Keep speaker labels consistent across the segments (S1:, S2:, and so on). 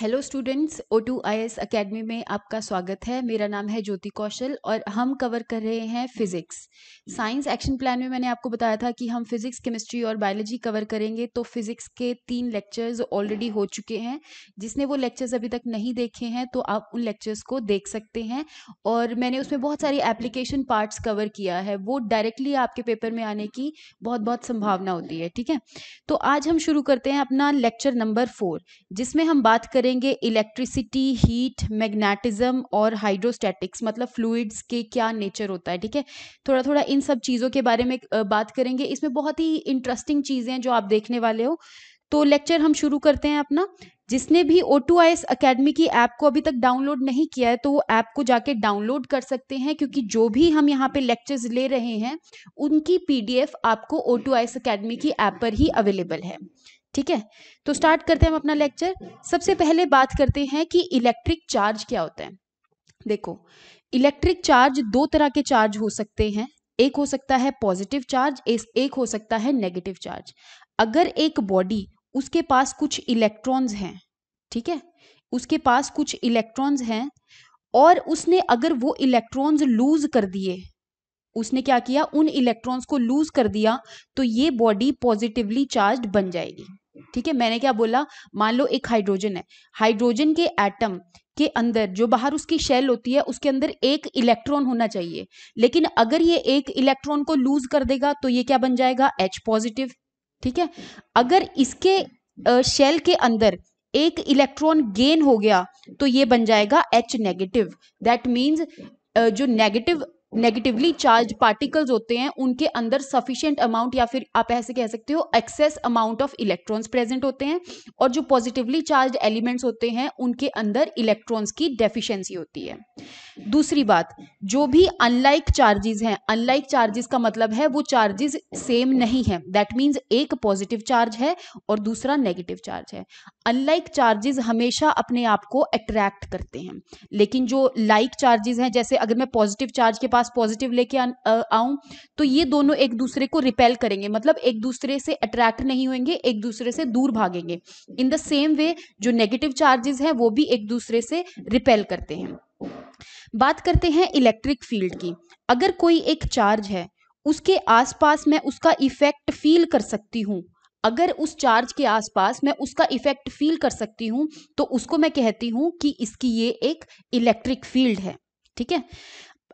S1: Hello students O two I S academy में आपका स्वागत है मेरा नाम है ज्योति कौशल और हम कवर कर रहे हैं फिजिक्स साइंस एक्शन प्लान में मैंने आपको बताया था कि हम फिजिक्स केमिस्ट्री और बायोलॉजी कवर करेंगे तो फिजिक्स के तीन लेक्चर्स ऑलरेडी हो चुके हैं जिसने वो लेक्चर्स अभी तक नहीं देखे हैं तो आप उन लेक्चर्स को देख सकते हैं और मैंने उसमें बहुत सारी एप्लीकेशन पार्ट्स कवर किया है वो डायरेक्टली आपके पेपर में आने की बहुत बहुत संभावना होती है ठीक है तो आज हम शुरू करते हैं अपना लेक्चर नंबर फोर जिसमें हम बात करें करेंगे इलेक्ट्रिसिटी हीट मैग्नेटिज्म और हाइड्रोस्टैटिक्स मतलब फ्लूइड्स के क्या नेचर होता है ठीक है थोड़ा थोड़ा इन सब चीज़ों के बारे में बात करेंगे इसमें बहुत ही इंटरेस्टिंग चीज़ें हैं जो आप देखने वाले हो तो लेक्चर हम शुरू करते हैं अपना जिसने भी O two I S academy की ऐप को अभी तक डाउनलोड नहीं किया है तो वो ऐप को जाके डाउनलोड कर सकते हैं क्योंकि जो भी हम यहाँ पे लेक्चर्स ले रहे हैं उनकी पीडीएफ आपको O two I S academy की ऐप पर ही अवेलेबल है ठीक है तो स्टार्ट करते हैं हम अपना लेक्चर सबसे पहले बात करते हैं कि इलेक्ट्रिक चार्ज क्या होता है देखो इलेक्ट्रिक चार्ज दो तरह के चार्ज हो सकते हैं एक हो सकता है पॉजिटिव चार्ज एक हो सकता है नेगेटिव चार्ज अगर एक बॉडी उसके पास कुछ इलेक्ट्रॉन्स हैं ठीक है उसके पास कुछ इलेक्ट्रॉन्स हैं और उसने अगर वो इलेक्ट्रॉन्स लूज कर दिए उसने क्या किया उन इलेक्ट्रॉन्स को लूज कर दिया तो ये बॉडी पॉजिटिवली चार्ज बन जाएगी ठीक है मैंने क्या बोला मान लो एक हाइड्रोजन है हाइड्रोजन के एटम के अंदर जो बाहर उसकी शेल होती है उसके अंदर एक इलेक्ट्रॉन होना चाहिए लेकिन अगर ये एक इलेक्ट्रॉन को लूज कर देगा तो ये क्या बन जाएगा एच पॉजिटिव ठीक है अगर इसके शेल के अंदर एक इलेक्ट्रॉन गेन हो गया तो ये बन जाएगा एच नेगेटिव दैट मीन्स जो नेगेटिव नेगेटिवली चार्ज पार्टिकल्स होते हैं उनके अंदर सफिशियंट अमाउंट या फिर आप ऐसे कह सकते हो excess amount of electrons present होते हैं और जो पॉजिटिवली चार्ज एलिमेंट्स होते हैं उनके अंदर इलेक्ट्रॉन्स की डेफिशिएंसी होती है दूसरी बात जो भी अनलाइक चार्जेस हैं अनलाइक चार्जेस का मतलब है वो चार्जेस सेम नहीं है दैट मीन्स एक पॉजिटिव चार्ज है और दूसरा नेगेटिव चार्ज है अनलाइक चार्जेस हमेशा अपने आप को अट्रैक्ट करते हैं लेकिन जो लाइक like चार्जेस हैं जैसे अगर मैं पॉजिटिव चार्ज के पास पास पॉजिटिव लेके आऊं तो ये दोनों एक दूसरे को रिपेल करेंगे मतलब एक दूसरे से अट्रैक्ट नहीं होंगे एक दूसरे से दूर भागेंगे इन द सेम वे जो नेगेटिव चार्जेस हैं वो भी एक दूसरे से रिपेल करते हैं बात करते हैं इलेक्ट्रिक फील्ड की अगर कोई एक चार्ज है उसके आसपास मैं उसका इफेक्ट फील कर सकती हूँ अगर उस चार्ज के आसपास मैं उसका इफेक्ट फील कर सकती हूँ तो उसको मैं कहती हूँ कि इसकी ये एक इलेक्ट्रिक फील्ड है ठीक है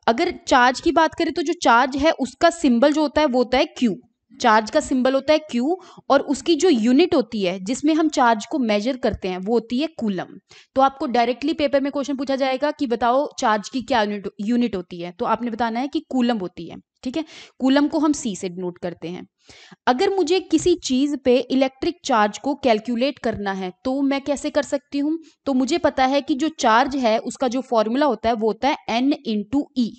S1: अगर चार्ज की बात करें तो जो चार्ज है उसका सिंबल जो होता है वो होता है क्यू चार्ज का सिंबल होता है क्यू और उसकी जो यूनिट होती है जिसमें हम चार्ज को मेजर करते हैं वो होती है कूलम तो आपको डायरेक्टली पेपर में क्वेश्चन पूछा जाएगा कि बताओ चार्ज की क्या यूनिट होती है तो आपने बताना है कि कूलम होती है ठीक है कूलम को हम सी से डिनोट करते हैं अगर मुझे किसी चीज पे इलेक्ट्रिक चार्ज को कैलकुलेट करना है तो मैं कैसे कर सकती हूँ तो मुझे पता है कि जो चार्ज है उसका जो फॉर्मूला होता है वो होता है एन इंटू ई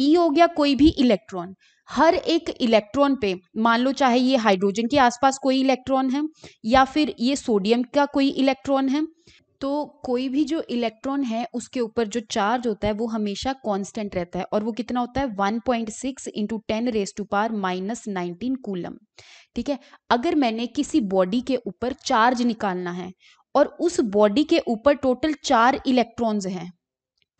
S1: ई हो गया कोई भी इलेक्ट्रॉन हर एक इलेक्ट्रॉन पे मान लो चाहे ये हाइड्रोजन के आसपास कोई इलेक्ट्रॉन है या फिर ये सोडियम का कोई इलेक्ट्रॉन है तो कोई भी जो इलेक्ट्रॉन है उसके ऊपर जो चार्ज होता है वो हमेशा कांस्टेंट रहता है और वो कितना होता है 1.6 point six into ten raise to power minus nineteen coulomb ठीक है अगर मैंने किसी बॉडी के ऊपर चार्ज निकालना है और उस बॉडी के ऊपर टोटल चार इलेक्ट्रॉन्स हैं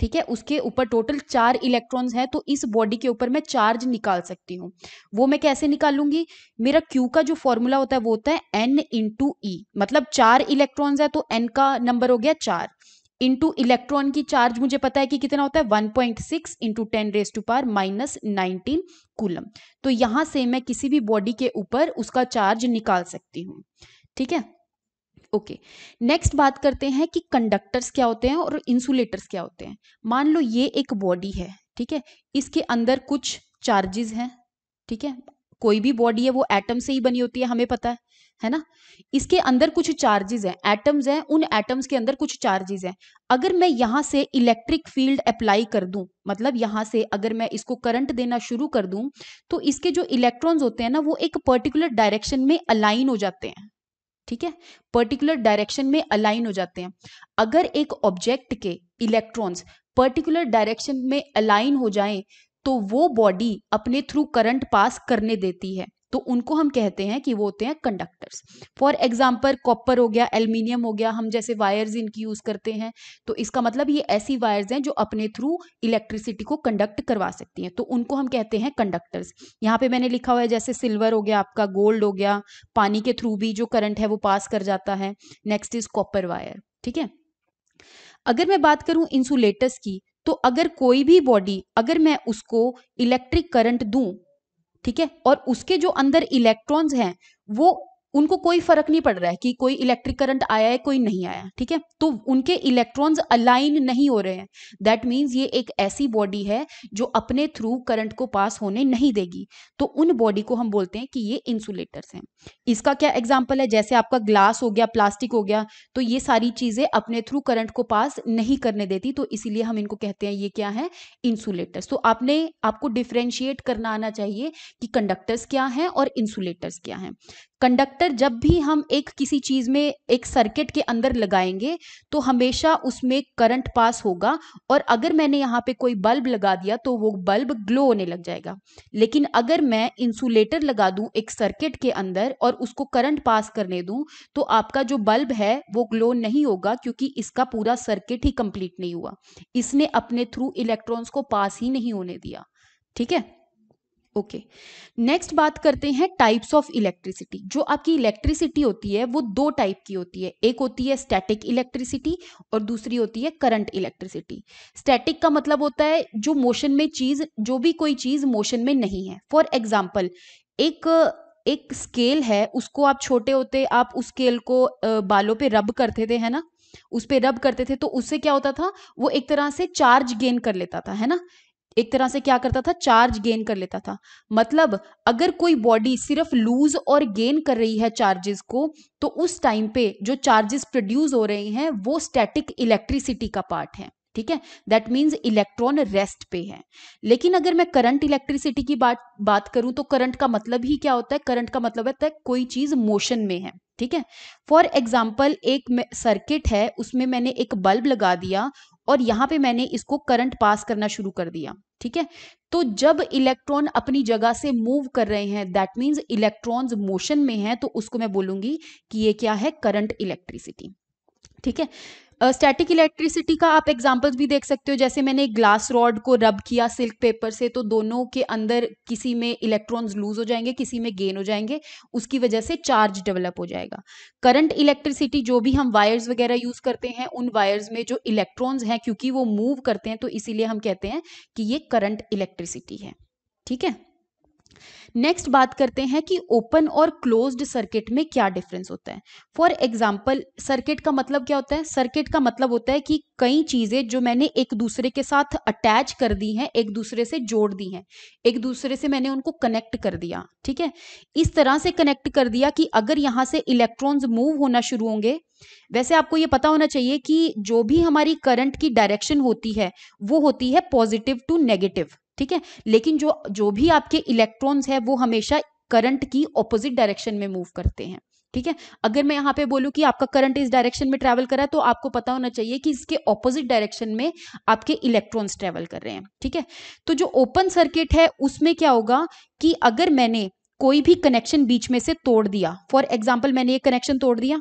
S1: ठीक है उसके ऊपर टोटल चार इलेक्ट्रॉन्स हैं तो इस बॉडी के ऊपर मैं चार्ज निकाल सकती हूँ वो मैं कैसे निकालूंगी मेरा क्यू का जो फॉर्मूला होता है वो होता है एन इंटू ई मतलब चार इलेक्ट्रॉन्स है तो एन का नंबर हो गया चार इंटू इलेक्ट्रॉन की चार्ज मुझे पता है कि कितना होता है one point six into ten raise to power minus nineteen coulomb तो यहां से मैं किसी भी बॉडी के ऊपर उसका चार्ज निकाल सकती हूँ ठीक है ओके नेक्स्ट बात करते हैं कि कंडक्टर्स क्या होते हैं और इंसुलेटर्स क्या होते हैं मान लो ये एक बॉडी है ठीक है इसके अंदर कुछ चार्जेस हैं ठीक है कोई भी बॉडी है वो एटम से ही बनी होती है हमें पता है है ना इसके अंदर कुछ चार्जेस हैं एटम्स हैं उन एटम्स के अंदर कुछ चार्जेस हैं अगर मैं यहाँ से इलेक्ट्रिक फील्ड अप्लाई कर दूं मतलब यहाँ से अगर मैं इसको करंट देना शुरू कर दूं तो इसके जो इलेक्ट्रॉन्स होते हैं ना वो एक पर्टिकुलर डायरेक्शन में अलाइन हो जाते हैं ठीक है पर्टिकुलर डायरेक्शन में अलाइन हो जाते हैं अगर एक ऑब्जेक्ट के इलेक्ट्रॉन्स पर्टिकुलर डायरेक्शन में अलाइन हो जाएं तो वो बॉडी अपने थ्रू करंट पास करने देती है तो उनको हम कहते हैं कि वो होते हैं कंडक्टर्स फॉर एग्जाम्पल कॉपर हो गया एल्यूमिनियम हो गया हम जैसे वायर्स इनकी यूज़ करते हैं तो इसका मतलब ये ऐसी वायर्स हैं जो अपने थ्रू इलेक्ट्रिसिटी को कंडक्ट करवा सकती हैं तो उनको हम कहते हैं कंडक्टर्स यहाँ पे मैंने लिखा हुआ है जैसे सिल्वर हो गया आपका गोल्ड हो गया पानी के थ्रू भी जो करंट है वो पास कर जाता है नेक्स्ट इज कॉपर वायर ठीक है अगर मैं बात करूं इंसुलेटर्स की तो अगर कोई भी बॉडी अगर मैं उसको इलेक्ट्रिक करंट दूं ठीक है और उसके जो अंदर इलेक्ट्रॉन्स हैं वो उनको कोई फर्क नहीं पड़ रहा है कि कोई इलेक्ट्रिक करंट आया है कोई नहीं आया ठीक है तो उनके इलेक्ट्रॉन्स अलाइन नहीं हो रहे हैं दैट मीन्स ये एक ऐसी बॉडी है जो अपने थ्रू करंट को पास होने नहीं देगी तो उन बॉडी को हम बोलते हैं कि ये इंसुलेटर्स हैं इसका क्या एग्जाम्पल है जैसे आपका ग्लास हो गया प्लास्टिक हो गया तो ये सारी चीज़ें अपने थ्रू करंट को पास नहीं करने देती तो इसीलिए हम इनको कहते हैं ये क्या है इंसुलेटर्स तो आपने आपको डिफ्रेंशिएट करना आना चाहिए कि कंडक्टर्स क्या है और इंसुलेटर्स क्या है कंडक्टर जब भी हम एक किसी चीज़ में एक सर्किट के अंदर लगाएंगे तो हमेशा उसमें करंट पास होगा और अगर मैंने यहाँ पे कोई बल्ब लगा दिया तो वो बल्ब ग्लो होने लग जाएगा लेकिन अगर मैं इंसुलेटर लगा दूँ एक सर्किट के अंदर और उसको करंट पास करने दूँ तो आपका जो बल्ब है वो ग्लो नहीं होगा क्योंकि इसका पूरा सर्किट ही कंप्लीट नहीं हुआ इसने अपने थ्रू इलेक्ट्रॉन्स को पास ही नहीं होने दिया ठीक है ओके नेक्स्ट बात करते हैं टाइप्स ऑफ इलेक्ट्रिसिटी जो आपकी इलेक्ट्रिसिटी होती है वो दो टाइप की होती है एक होती है स्टैटिक इलेक्ट्रिसिटी और दूसरी होती है करंट इलेक्ट्रिसिटी स्टैटिक का मतलब होता है जो मोशन में चीज जो भी कोई चीज मोशन में नहीं है फॉर एग्जाम्पल एक एक स्केल है उसको आप छोटे होते आप उस स्केल को बालों पे रब करते थे है ना उस पर रब करते थे तो उससे क्या होता था वो एक तरह से चार्ज गेन कर लेता था है ना एक तरह से क्या करता था चार्ज गेन कर लेता था मतलब अगर कोई बॉडी सिर्फ लूज और गेन कर रही है चार्जेस को तो उस टाइम पे जो चार्जेस प्रोड्यूस हो रहे हैं वो स्टैटिक इलेक्ट्रिसिटी का पार्ट है ठीक है दैट मीन्स इलेक्ट्रॉन रेस्ट पे है लेकिन अगर मैं करंट इलेक्ट्रिसिटी की बात बात करूं तो करंट का मतलब ही क्या होता है करंट का मतलब होता है कोई चीज मोशन में है ठीक है फॉर एग्जाम्पल एक सर्किट है उसमें मैंने एक बल्ब लगा दिया और यहां पे मैंने इसको करंट पास करना शुरू कर दिया ठीक है तो जब इलेक्ट्रॉन अपनी जगह से मूव कर रहे हैं दैट मीन्स इलेक्ट्रॉन्स मोशन में हैं तो उसको मैं बोलूंगी कि ये क्या है करंट इलेक्ट्रिसिटी ठीक है स्टैटिक इलेक्ट्रिसिटी का आप एग्जाम्पल्स भी देख सकते हो जैसे मैंने ग्लास रॉड को रब किया सिल्क पेपर से तो दोनों के अंदर किसी में इलेक्ट्रॉन्स लूज हो जाएंगे किसी में गेन हो जाएंगे उसकी वजह से चार्ज डेवलप हो जाएगा करंट इलेक्ट्रिसिटी जो भी हम वायर्स वगैरह यूज करते हैं उन वायर्स में जो इलेक्ट्रॉन्स हैं क्योंकि वो मूव करते हैं तो इसीलिए हम कहते हैं कि ये करंट इलेक्ट्रिसिटी है ठीक है नेक्स्ट बात करते हैं कि ओपन और क्लोज्ड सर्किट में क्या डिफरेंस होता है फॉर एग्जाम्पल सर्किट का मतलब क्या होता है सर्किट का मतलब होता है कि कई चीजें जो मैंने एक दूसरे के साथ अटैच कर दी हैं एक दूसरे से जोड़ दी हैं एक दूसरे से मैंने उनको कनेक्ट कर दिया ठीक है इस तरह से कनेक्ट कर दिया कि अगर यहाँ से इलेक्ट्रॉन मूव होना शुरू होंगे वैसे आपको ये पता होना चाहिए कि जो भी हमारी करंट की डायरेक्शन होती है वो होती है पॉजिटिव टू नेगेटिव ठीक है लेकिन जो जो भी आपके इलेक्ट्रॉन्स है वो हमेशा करंट की ऑपोजिट डायरेक्शन में मूव करते हैं ठीक है अगर मैं यहाँ पे बोलूँ कि आपका करंट इस डायरेक्शन में ट्रेवल कर रहा है तो आपको पता होना चाहिए कि इसके ऑपोजिट डायरेक्शन में आपके इलेक्ट्रॉन्स ट्रेवल कर रहे हैं ठीक है तो जो ओपन सर्किट है उसमें क्या होगा कि अगर मैंने कोई भी कनेक्शन बीच में से तोड़ दिया फॉर एग्जाम्पल मैंने ये कनेक्शन तोड़ दिया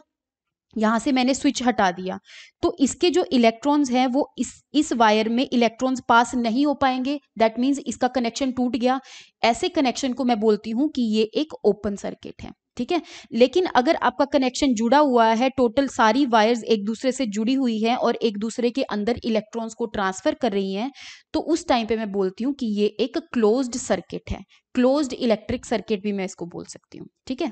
S1: यहाँ से मैंने स्विच हटा दिया तो इसके जो इलेक्ट्रॉन्स हैं वो इस इस वायर में इलेक्ट्रॉन्स पास नहीं हो पाएंगे दैट मीन्स इसका कनेक्शन टूट गया ऐसे कनेक्शन को मैं बोलती हूँ कि ये एक ओपन सर्किट है ठीक है लेकिन अगर आपका कनेक्शन जुड़ा हुआ है टोटल सारी वायर्स एक दूसरे से जुड़ी हुई है और एक दूसरे के अंदर इलेक्ट्रॉन्स को ट्रांसफर कर रही हैं तो उस टाइम पे मैं बोलती हूँ कि ये एक क्लोज्ड सर्किट है क्लोज्ड इलेक्ट्रिक सर्किट भी मैं इसको बोल सकती हूँ ठीक है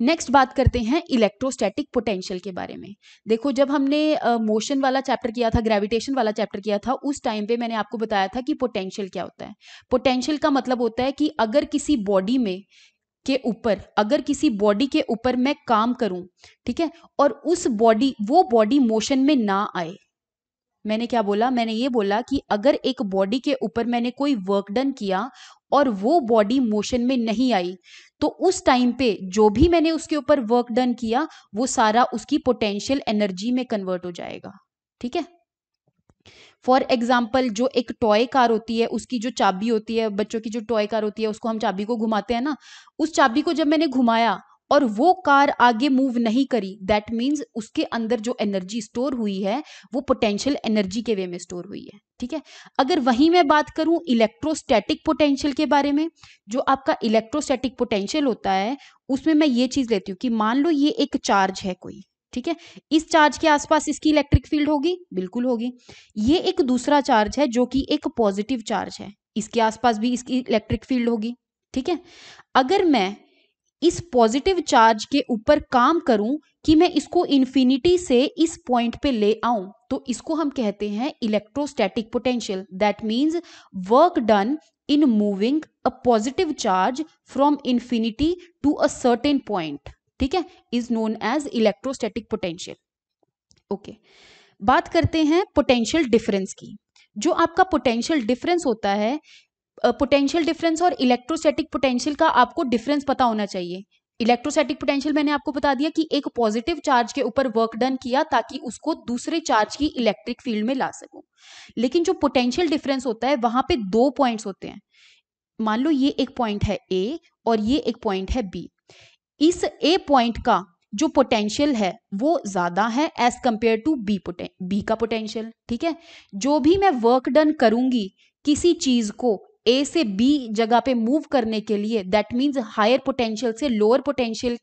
S1: नेक्स्ट बात करते हैं इलेक्ट्रोस्टैटिक पोटेंशियल के बारे में देखो जब हमने मोशन uh, वाला चैप्टर किया था ग्रेविटेशन वाला चैप्टर किया था उस टाइम पे मैंने आपको बताया था कि पोटेंशियल क्या होता है पोटेंशियल का मतलब होता है कि अगर किसी बॉडी में के ऊपर अगर किसी बॉडी के ऊपर मैं काम करूं ठीक है और उस बॉडी वो बॉडी मोशन में ना आए मैंने क्या बोला मैंने ये बोला कि अगर एक बॉडी के ऊपर मैंने कोई वर्क डन किया और वो बॉडी मोशन में नहीं आई तो उस टाइम पे जो भी मैंने उसके ऊपर वर्क डन किया वो सारा उसकी पोटेंशियल एनर्जी में कन्वर्ट हो जाएगा ठीक है फॉर एग्जाम्पल जो एक टॉय कार होती है उसकी जो चाबी होती है बच्चों की जो टॉय कार होती है उसको हम चाबी को घुमाते हैं ना उस चाबी को जब मैंने घुमाया और वो कार आगे मूव नहीं करी दैट मीन्स उसके अंदर जो एनर्जी स्टोर हुई है वो पोटेंशियल एनर्जी के वे में स्टोर हुई है ठीक है अगर वहीं मैं बात करूं इलेक्ट्रोस्टैटिक पोटेंशियल के बारे में जो आपका इलेक्ट्रोस्टैटिक पोटेंशियल होता है उसमें मैं ये चीज लेती हूँ कि मान लो ये एक चार्ज है कोई ठीक है इस चार्ज के आसपास इसकी इलेक्ट्रिक फील्ड होगी बिल्कुल होगी ये एक दूसरा चार्ज है जो कि एक पॉजिटिव चार्ज है इसके आसपास भी इसकी इलेक्ट्रिक फील्ड होगी ठीक है अगर मैं इस पॉजिटिव चार्ज के ऊपर काम करूं कि मैं इसको इन्फिनिटी से इस पॉइंट पे ले आऊं तो इसको हम कहते हैं electrostatic potential that means work done in moving a positive charge from infinity to a certain point ठीक है is known as electrostatic potential okay बात करते हैं पोटेंशियल डिफरेंस की जो आपका पोटेंशियल डिफरेंस होता है पोटेंशियल डिफरेंस और इलेक्ट्रोस्टैटिक पोटेंशियल का आपको डिफरेंस पता होना चाहिए इलेक्ट्रोस्टैटिक पोटेंशियल मैंने आपको बता दिया कि एक पॉजिटिव चार्ज के ऊपर वर्क डन किया ताकि उसको दूसरे चार्ज की इलेक्ट्रिक फील्ड में ला सकूं लेकिन जो पोटेंशियल डिफरेंस होता है वहां पे दो पॉइंट्स होते हैं मान लो ये एक पॉइंट है ए और ये एक पॉइंट है बी इस ए पॉइंट का जो पोटेंशियल है वो ज्यादा है as compare to B B का पोटेंशियल ठीक है जो भी मैं वर्क डन करूंगी किसी चीज को ए से बी जगह पे मूव करने के लिए दैट मीन्स हायर पोटेंशियल से lower potential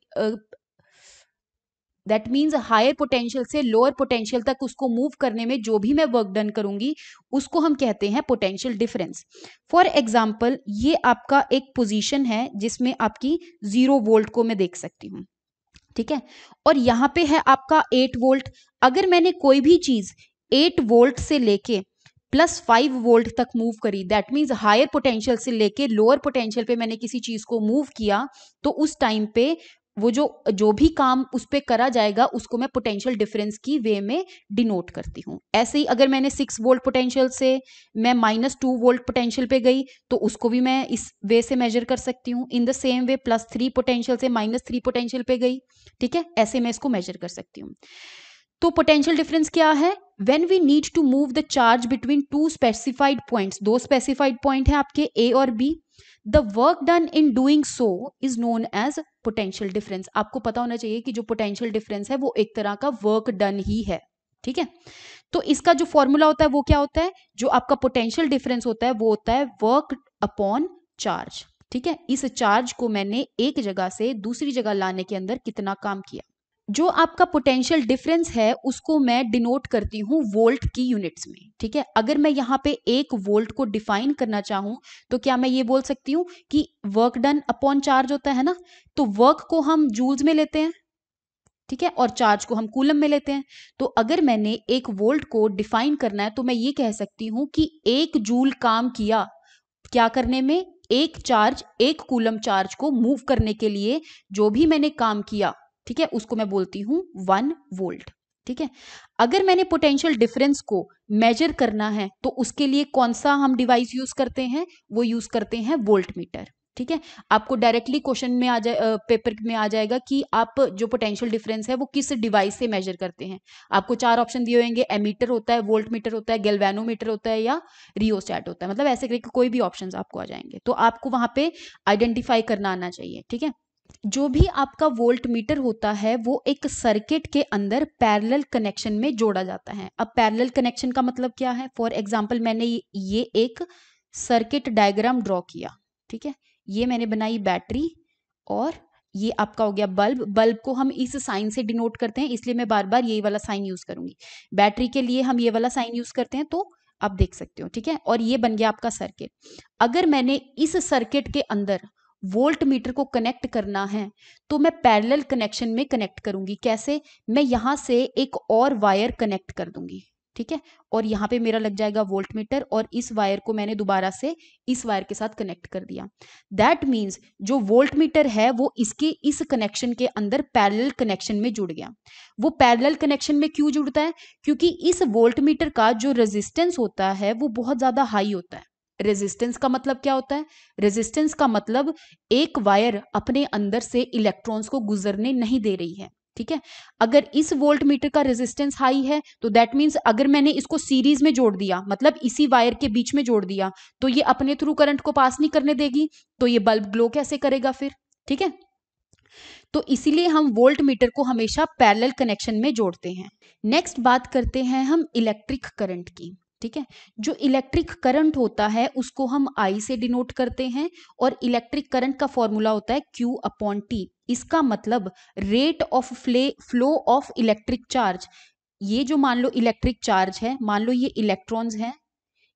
S1: that means higher potential से लोअर पोटेंशियल तक उसको मूव करने में जो भी मैं वर्क डन करूंगी उसको हम कहते हैं पोटेंशियल डिफरेंस फॉर एग्जाम्पल ये आपका एक पोजिशन है जिसमें आपकी जीरो वोल्ट को मैं देख सकती हूँ ठीक है और यहाँ पे है आपका एट वोल्ट अगर मैंने कोई भी चीज एट वोल्ट से लेके प्लस फाइव वोल्ट तक मूव करी दैट मीन्स हायर पोटेंशियल से लेके लोअर पोटेंशियल पे मैंने किसी चीज़ को मूव किया तो उस टाइम पे वो जो जो भी काम उस पर करा जाएगा उसको मैं पोटेंशियल डिफरेंस की वे में डिनोट करती हूँ ऐसे ही अगर मैंने सिक्स वोल्ट पोटेंशियल से मैं माइनस टू वोल्ट पोटेंशियल पे गई तो उसको भी मैं इस वे से मेजर कर सकती हूँ in the same way plus three potential से माइनस थ्री पोटेंशियल पे गई ठीक है ऐसे मैं इसको मेजर कर सकती हूँ तो पोटेंशियल डिफरेंस क्या है when we need to move the charge between two specified point दो स्पेसिफाइड पॉइंट है आपके ए और B the work done in doing so is known as potential difference आपको पता होना चाहिए कि जो पोटेंशियल डिफरेंस है वो एक तरह का वर्क डन ही है ठीक है तो इसका जो फॉर्मूला होता है वो क्या होता है जो आपका पोटेंशियल डिफरेंस होता है वो होता है वर्क अपॉन चार्ज ठीक है इस चार्ज को मैंने एक जगह से दूसरी जगह लाने के अंदर कितना काम किया जो आपका पोटेंशियल डिफरेंस है उसको मैं डिनोट करती हूँ वोल्ट की यूनिट्स में ठीक है अगर मैं यहाँ पे एक वोल्ट को डिफाइन करना चाहूँ तो क्या मैं ये बोल सकती हूँ कि वर्क डन अपॉन चार्ज होता है ना तो वर्क को हम जूल्स में लेते हैं ठीक है और चार्ज को हम कूलम में लेते हैं तो अगर मैंने एक वोल्ट को डिफाइन करना है तो मैं ये कह सकती हूँ कि एक जूल काम किया क्या करने में एक चार्ज एक कूलम चार्ज को मूव करने के लिए जो भी मैंने काम किया ठीक है उसको मैं बोलती हूं वन वोल्ट ठीक है अगर मैंने पोटेंशियल डिफरेंस को मेजर करना है तो उसके लिए कौन सा हम डिवाइस यूज करते हैं वो यूज करते हैं वोल्ट मीटर ठीक है आपको डायरेक्टली क्वेश्चन में आ जाए पेपर में आ जाएगा कि आप जो पोटेंशियल डिफरेंस है वो किस डिवाइस से मेजर करते हैं आपको चार ऑप्शन दिए होंगे एमीटर होता है वोल्ट मीटर होता है गेलवेनोमीटर होता है या रियोस्टैट होता है मतलब ऐसे करके कोई भी ऑप्शन आपको आ जाएंगे तो आपको वहां पे आइडेंटिफाई करना आना चाहिए ठीक है जो भी आपका वोल्ट मीटर होता है वो एक सर्किट के अंदर पैरेलल कनेक्शन में जोड़ा जाता है अब पैरेलल कनेक्शन का मतलब क्या है फॉर एग्जाम्पल मैंने ये एक सर्किट डायग्राम ड्रॉ किया ठीक है ये मैंने बनाई बैटरी और ये आपका हो गया बल्ब बल्ब को हम इस साइन से डिनोट करते हैं इसलिए मैं बार बार ये वाला साइन यूज करूंगी बैटरी के लिए हम ये वाला साइन यूज करते हैं तो आप देख सकते हो ठीक है और ये बन गया आपका सर्किट अगर मैंने इस सर्किट के अंदर वोल्ट मीटर को कनेक्ट करना है तो मैं पैरेलल कनेक्शन में कनेक्ट करूंगी कैसे मैं यहाँ से एक और वायर कनेक्ट कर दूंगी ठीक है और यहाँ पे मेरा लग जाएगा वोल्ट मीटर और इस वायर को मैंने दोबारा से इस वायर के साथ कनेक्ट कर दिया दैट मीन्स जो वोल्ट मीटर है वो इसके इस कनेक्शन के अंदर पैरेलल कनेक्शन में जुड़ गया वो पैरेलल कनेक्शन में क्यों जुड़ता है क्योंकि इस वोल्ट मीटर का जो रेजिस्टेंस होता है वो बहुत ज़्यादा हाई होता है रेजिस्टेंस का मतलब क्या होता है रेजिस्टेंस का मतलब एक वायर अपने अंदर से इलेक्ट्रॉन्स को गुजरने नहीं दे रही है ठीक है अगर इस वोल्ट मीटर का रेजिस्टेंस हाई है तो दैट मीन्स अगर मैंने इसको सीरीज में जोड़ दिया मतलब इसी वायर के बीच में जोड़ दिया तो ये अपने थ्रू करंट को पास नहीं करने देगी तो ये बल्ब ग्लो कैसे करेगा फिर ठीक है तो इसीलिए हम वोल्ट मीटर को हमेशा पैरेलल कनेक्शन में जोड़ते हैं नेक्स्ट बात करते हैं हम इलेक्ट्रिक करंट की ठीक है जो इलेक्ट्रिक करंट होता है उसको हम आई से डिनोट करते हैं और इलेक्ट्रिक करंट का फॉर्मूला होता है क्यू अपॉन टी इसका मतलब रेट ऑफ फ्ले फ्लो ऑफ इलेक्ट्रिक चार्ज ये जो मान लो इलेक्ट्रिक चार्ज है मान लो ये इलेक्ट्रॉन्स हैं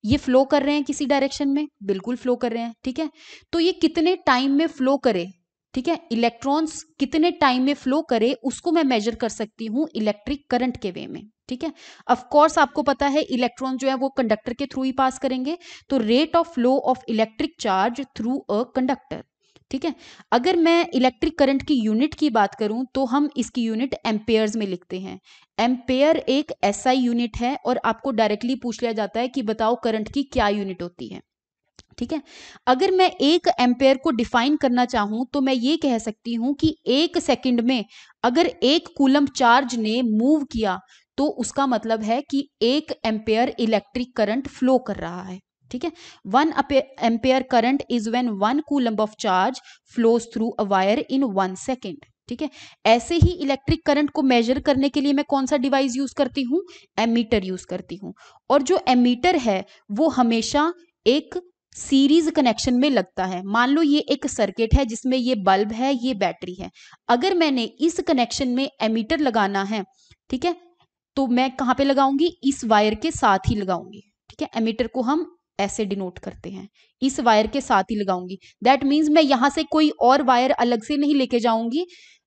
S1: ये फ्लो कर रहे हैं किसी डायरेक्शन में बिल्कुल फ्लो कर रहे हैं ठीक है तो ये कितने टाइम में फ्लो करे ठीक है इलेक्ट्रॉन्स कितने टाइम में फ्लो करे उसको मैं मेजर कर सकती हूँ इलेक्ट्रिक करंट के वे में ठीक है ऑफ कोर्स आपको पता है इलेक्ट्रॉन जो है वो कंडक्टर के थ्रू ही पास करेंगे तो rate of flow of electric charge through a conductor ठीक है अगर मैं इलेक्ट्रिक करंट की यूनिट की बात करूं तो हम इसकी यूनिट एम्पेयर में लिखते हैं एम्पेयर एक ऐसा SI यूनिट है और आपको डायरेक्टली पूछ लिया जाता है कि बताओ करंट की क्या यूनिट होती है ठीक है अगर मैं एक एम्पेयर को डिफाइन करना चाहूं तो मैं ये कह सकती हूं कि एक सेकंड में अगर एक कूलम चार्ज ने मूव किया तो उसका मतलब है कि एक एम्पेयर इलेक्ट्रिक करंट फ्लो कर रहा है ठीक है one ampere current is when one coulomb of charge flows through a wire in one second ठीक है ऐसे ही इलेक्ट्रिक करंट को मेजर करने के लिए मैं कौन सा डिवाइस यूज करती हूँ एमीटर यूज करती हूँ और जो एमीटर है वो हमेशा एक सीरीज कनेक्शन में लगता है मान लो ये एक सर्किट है जिसमें ये बल्ब है ये बैटरी है अगर मैंने इस कनेक्शन में एमीटर लगाना है ठीक है तो मैं कहाँ पे लगाऊंगी इस वायर के साथ ही लगाऊंगी ठीक है एमीटर को हम ऐसे डिनोट करते हैं इस वायर के साथ ही लगाऊंगी दैट मीन्स मैं यहाँ से कोई और वायर अलग से नहीं लेके जाऊंगी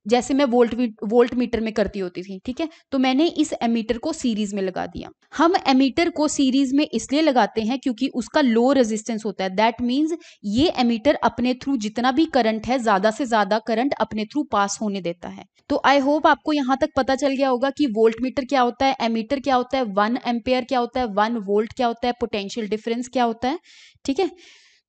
S1: जैसे मैं वोल्ट वोल्ट मीटर में करती होती थी ठीक है तो मैंने इस एमीटर को सीरीज में लगा दिया हम एमीटर को सीरीज में इसलिए लगाते हैं क्योंकि उसका लो रेजिस्टेंस होता है दैट मीन्स ये एमीटर अपने थ्रू जितना भी करंट है ज्यादा से ज्यादा करंट अपने थ्रू पास होने देता है तो आई होप आपको यहाँ तक पता चल गया होगा कि वोल्ट मीटर क्या होता है एमीटर क्या होता है वन एम्पेयर क्या होता है वन वोल्ट क्या होता है पोटेंशियल डिफरेंस क्या होता है ठीक है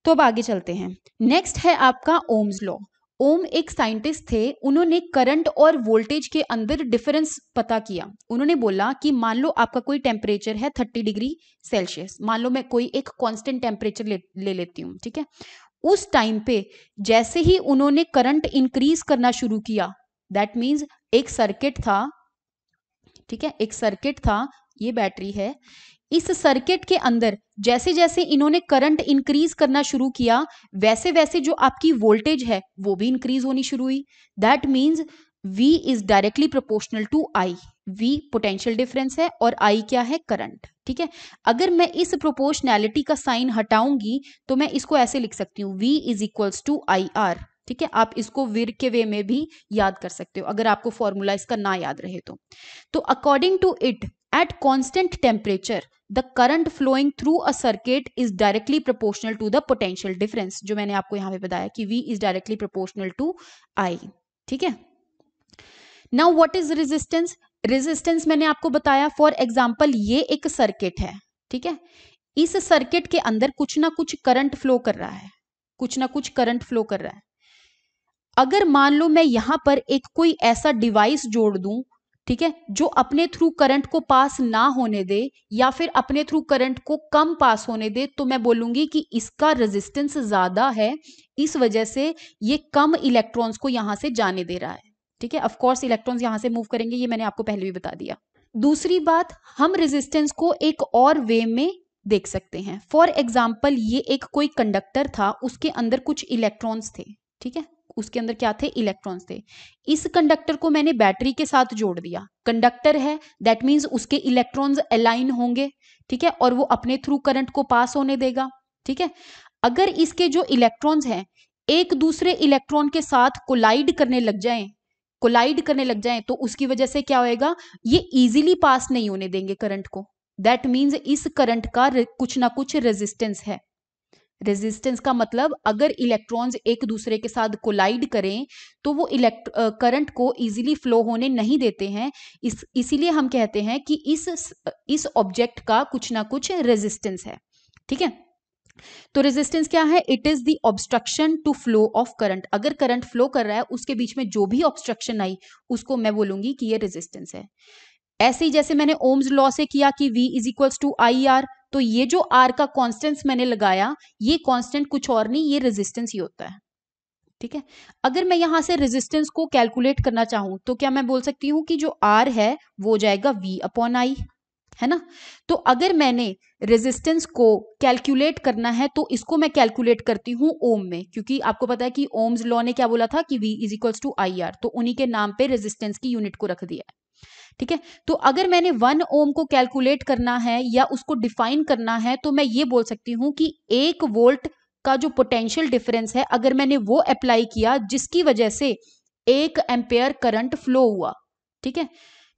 S1: तो अब आगे चलते हैं नेक्स्ट है आपका ओम्स लॉ ओम एक साइंटिस्ट थे उन्होंने करंट और वोल्टेज के अंदर डिफरेंस पता किया उन्होंने बोला कि मान लो आपका कोई टेम्परेचर है थर्टी डिग्री सेल्सियस मान लो मैं कोई एक कांस्टेंट टेम्परेचर ले, ले लेती हूँ ठीक है उस टाइम पे जैसे ही उन्होंने करंट इंक्रीज करना शुरू किया दैट मीन्स एक सर्किट था ठीक है एक सर्किट था ये बैटरी है इस सर्किट के अंदर जैसे जैसे इन्होंने करंट इंक्रीज करना शुरू किया वैसे वैसे जो आपकी वोल्टेज है वो भी इंक्रीज होनी शुरू हुई that means V is directly proportional to I. V potential difference है और I क्या है करंट ठीक है अगर मैं इस प्रोपोर्शनैलिटी का साइन हटाऊंगी तो मैं इसको ऐसे लिख सकती हूँ V is equals to I R ठीक है आप इसको वीर के वे में भी याद कर सकते हो अगर आपको फॉर्मूला इसका ना याद रहे तो तो according to it at constant temperature the current flowing through a circuit is directly proportional to the potential difference जो मैंने आपको यहाँ पे बताया कि V is directly proportional to I ठीक है now what is resistance resistance मैंने आपको बताया फॉर एग्जाम्पल ये एक सर्किट है ठीक है इस सर्किट के अंदर कुछ ना कुछ करंट फ्लो कर रहा है कुछ ना कुछ करंट फ्लो कर रहा है अगर मान लो मैं यहां पर एक कोई ऐसा डिवाइस जोड़ दूं ठीक है जो अपने थ्रू करंट को पास ना होने दे या फिर अपने थ्रू करंट को कम पास होने दे तो मैं बोलूंगी कि इसका रेजिस्टेंस ज्यादा है इस वजह से ये कम इलेक्ट्रॉन्स को यहां से जाने दे रहा है ठीक है ऑफकोर्स इलेक्ट्रॉन्स यहां से मूव करेंगे ये मैंने आपको पहले भी बता दिया दूसरी बात हम रेजिस्टेंस को एक और वे में देख सकते हैं फॉर एग्जाम्पल ये एक कोई कंडक्टर था उसके अंदर कुछ इलेक्ट्रॉन्स थे ठीक है उसके अंदर क्या थे इलेक्ट्रॉन्स थे इस कंडक्टर को मैंने बैटरी के साथ जोड़ दिया कंडक्टर है दैट मीन्स उसके इलेक्ट्रॉन्स अलाइन होंगे ठीक है और वो अपने थ्रू करंट को पास होने देगा ठीक है अगर इसके जो इलेक्ट्रॉन्स हैं एक दूसरे इलेक्ट्रॉन के साथ कोलाइड करने लग जाए कोलाइड करने लग जाए तो उसकी वजह से क्या होएगा ये इजिली पास नहीं होने देंगे करंट को दैट मीन्स इस करंट का कुछ ना कुछ रेजिस्टेंस है रेजिस्टेंस का मतलब अगर इलेक्ट्रॉन्स एक दूसरे के साथ कोलाइड करें तो वो इलेक्ट करंट को इजीली फ्लो होने नहीं देते हैं इस इसीलिए हम कहते हैं कि इस इस ऑब्जेक्ट का कुछ ना कुछ रेजिस्टेंस है ठीक है तो रेजिस्टेंस क्या है it is the obstruction to flow of current अगर करंट फ्लो कर रहा है उसके बीच में जो भी ऑब्स्ट्रक्शन आई उसको मैं बोलूंगी कि ये रेजिस्टेंस है ऐसे ही जैसे मैंने ओम्स लॉ से किया कि v is equals to I R तो ये जो आर का कॉन्स्टेंस मैंने लगाया ये कॉन्स्टेंट कुछ और नहीं ये रेजिस्टेंस ही होता है ठीक है अगर मैं यहां से रेजिस्टेंस को कैलकुलेट करना चाहूं तो क्या मैं बोल सकती हूं कि जो आर है वो जाएगा वी अपॉन आई है ना तो अगर मैंने रेजिस्टेंस को कैलकुलेट करना है तो इसको मैं कैलकुलेट करती हूं ओम में क्योंकि आपको पता है कि ओम्स लॉ ने क्या बोला था कि V is equals to I R तो उन्हीं के नाम पे रेजिस्टेंस की यूनिट को रख दिया है ठीक है तो अगर मैंने वन ओम को कैलकुलेट करना है या उसको डिफाइन करना है तो मैं ये बोल सकती हूं कि एक वोल्ट का जो पोटेंशियल डिफरेंस है अगर मैंने वो अप्लाई किया जिसकी वजह से एक एम्पेयर करंट फ्लो हुआ ठीक है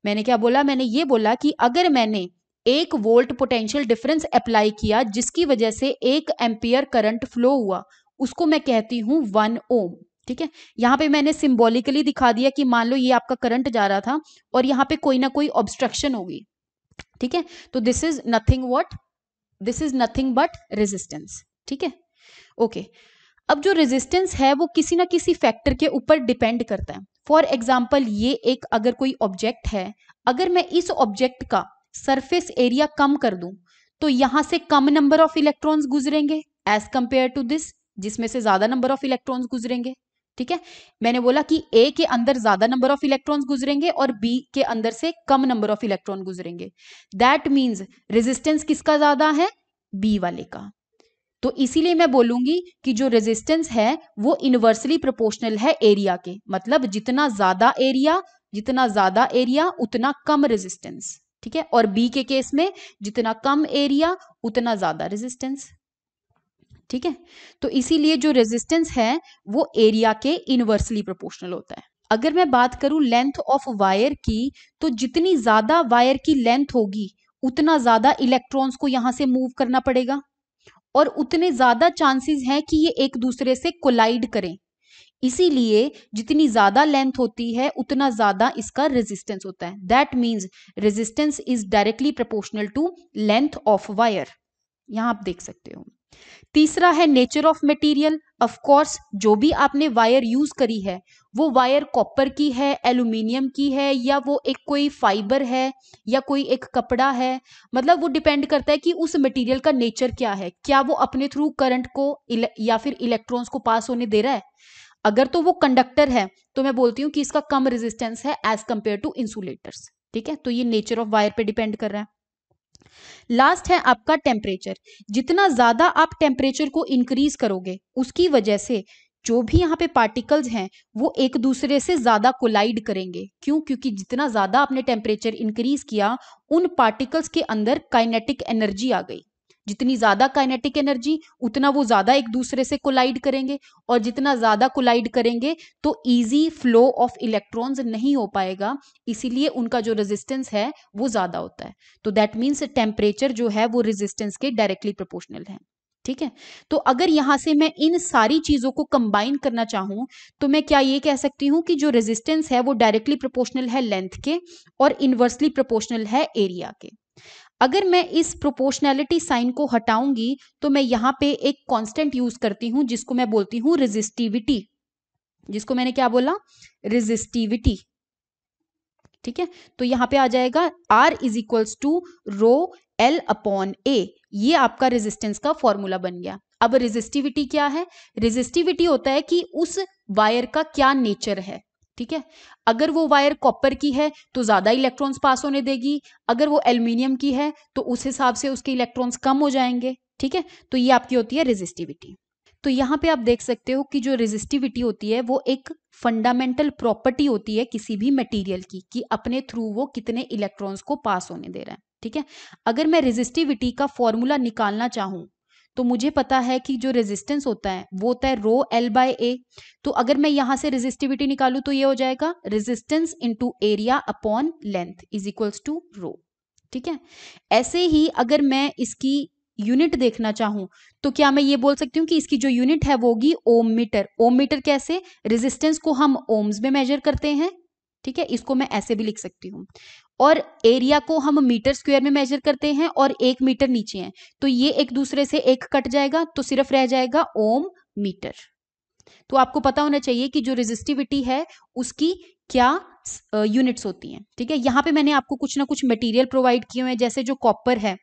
S1: मैंने क्या बोला मैंने ये बोला कि अगर मैंने एक वोल्ट पोटेंशियल डिफरेंस अप्लाई किया जिसकी वजह से एक एम्पेयर करंट फ्लो हुआ उसको मैं कहती हूं वन ओम ठीक है यहाँ पे मैंने सिम्बोलिकली दिखा दिया कि मान लो ये आपका करंट जा रहा था और यहाँ पे कोई ना कोई ऑब्स्ट्रक्शन होगी ठीक है तो this is nothing what this is nothing but resistance ठीक है ओके अब जो रेजिस्टेंस है वो किसी ना किसी फैक्टर के ऊपर डिपेंड करता है फॉर एग्जाम्पल ये एक अगर कोई ऑब्जेक्ट है अगर मैं इस ऑब्जेक्ट का सरफेस एरिया कम कर दूं तो यहां से कम नंबर ऑफ इलेक्ट्रॉन्स गुजरेंगे एज कंपेयर टू दिस जिसमें से ज्यादा नंबर ऑफ इलेक्ट्रॉन्स गुजरेंगे ठीक है मैंने बोला कि ए के अंदर ज्यादा नंबर ऑफ इलेक्ट्रॉन्स गुजरेंगे और बी के अंदर से कम नंबर ऑफ इलेक्ट्रॉन गुजरेंगे दैट मीन्स रेजिस्टेंस किसका ज्यादा है बी वाले का तो इसीलिए मैं बोलूंगी कि जो रेजिस्टेंस है वो इनवर्सली प्रोपोर्शनल है एरिया के मतलब जितना ज्यादा एरिया जितना ज्यादा एरिया उतना कम रेजिस्टेंस ठीक है और बी के केस में जितना कम एरिया उतना ज्यादा रेजिस्टेंस ठीक है तो इसीलिए जो रेजिस्टेंस है वो एरिया के इनवर्सली प्रोपोर्शनल होता है अगर मैं बात करूं लेंथ ऑफ वायर की तो जितनी ज्यादा वायर की लेंथ होगी उतना ज्यादा इलेक्ट्रॉन्स को यहां से मूव करना पड़ेगा और उतने ज्यादा चांसेस हैं कि ये एक दूसरे से कोलाइड करें इसीलिए जितनी ज्यादा लेंथ होती है उतना ज्यादा इसका रेजिस्टेंस होता है that means resistance is directly proportional to length of wire यहां आप देख सकते हो तीसरा है nature of material of course जो भी आपने वायर यूज करी है वो वायर कॉपर की है एल्यूमिनियम की है या वो एक कोई फाइबर है या कोई एक कपड़ा है मतलब वो डिपेंड करता है कि उस मटेरियल का नेचर क्या है क्या वो अपने थ्रू करंट को या फिर इलेक्ट्रॉन्स को पास होने दे रहा है अगर तो वो कंडक्टर है तो मैं बोलती हूँ कि इसका कम रेजिस्टेंस है एज कंपेयर टू इंसुलेटर्स ठीक है तो ये नेचर ऑफ वायर पे डिपेंड कर रहा है लास्ट है आपका टेम्परेचर जितना ज़्यादा आप टेम्परेचर को इंक्रीज करोगे उसकी वजह से जो भी यहाँ पे पार्टिकल्स हैं वो एक दूसरे से ज़्यादा कोलाइड करेंगे क्यों क्योंकि जितना ज़्यादा आपने टेम्परेचर इंक्रीज किया उन पार्टिकल्स के अंदर काइनेटिक एनर्जी आ गई जितनी ज्यादा काइनेटिक एनर्जी उतना वो ज्यादा एक दूसरे से कोलाइड करेंगे और जितना ज्यादा कोलाइड करेंगे तो इजी फ्लो ऑफ इलेक्ट्रॉन्स नहीं हो पाएगा इसीलिए उनका जो रेजिस्टेंस है वो ज्यादा होता है तो दैट मीन्स टेम्परेचर जो है वो रेजिस्टेंस के डायरेक्टली प्रोपोर्शनल है ठीक है तो अगर यहां से मैं इन सारी चीजों को कंबाइन करना चाहूं तो मैं क्या ये कह सकती हूं कि जो रेजिस्टेंस है वो डायरेक्टली प्रोपोर्शनल है लेंथ के और इनवर्सली प्रोपोर्शनल है एरिया के अगर मैं इस प्रोपोर्शनैलिटी साइन को हटाऊंगी तो मैं यहाँ पे एक कांस्टेंट यूज करती हूँ जिसको मैं बोलती हूँ रेजिस्टिविटी जिसको मैंने क्या बोला रेजिस्टिविटी ठीक है तो यहाँ पे आ जाएगा R is equals to rho L upon A ये आपका रेजिस्टेंस का फॉर्मूला बन गया अब रेजिस्टिविटी क्या है रेजिस्टिविटी होता है कि उस वायर का क्या नेचर है ठीक है अगर वो वायर कॉपर की है तो ज़्यादा इलेक्ट्रॉन्स पास होने देगी अगर वो एल्यूमिनियम की है तो उस हिसाब से उसके इलेक्ट्रॉन्स कम हो जाएंगे ठीक है तो ये आपकी होती है रेजिस्टिविटी तो यहां पे आप देख सकते हो कि जो रेजिस्टिविटी होती है वो एक फंडामेंटल प्रॉपर्टी होती है किसी भी मटेरियल की कि अपने थ्रू वो कितने इलेक्ट्रॉन्स को पास होने दे रहा है ठीक है अगर मैं रेजिस्टिविटी का फॉर्मूला निकालना चाहूं तो मुझे पता है कि जो रेजिस्टेंस होता है वो होता है रो एल बाय ए तो अगर मैं यहां से रेजिस्टिविटी निकालू तो ये हो जाएगा resistance into area upon length is equals to rho ठीक है ऐसे ही अगर मैं इसकी यूनिट देखना चाहूं तो क्या मैं ये बोल सकती हूँ कि इसकी जो यूनिट है वो होगी ओम मीटर ओम मीटर कैसे रेजिस्टेंस को हम ओम्स में मेजर करते हैं ठीक है इसको मैं ऐसे भी लिख सकती हूँ और एरिया को हम मीटर स्क्वायर में मेजर करते हैं और एक मीटर नीचे हैं तो ये एक दूसरे से एक कट जाएगा तो सिर्फ रह जाएगा ओम मीटर तो आपको पता होना चाहिए कि जो रेजिस्टिविटी है उसकी क्या यूनिट्स होती हैं ठीक है यहां पे मैंने आपको कुछ ना कुछ मटेरियल प्रोवाइड किए हुए हैं जैसे जो कॉपर है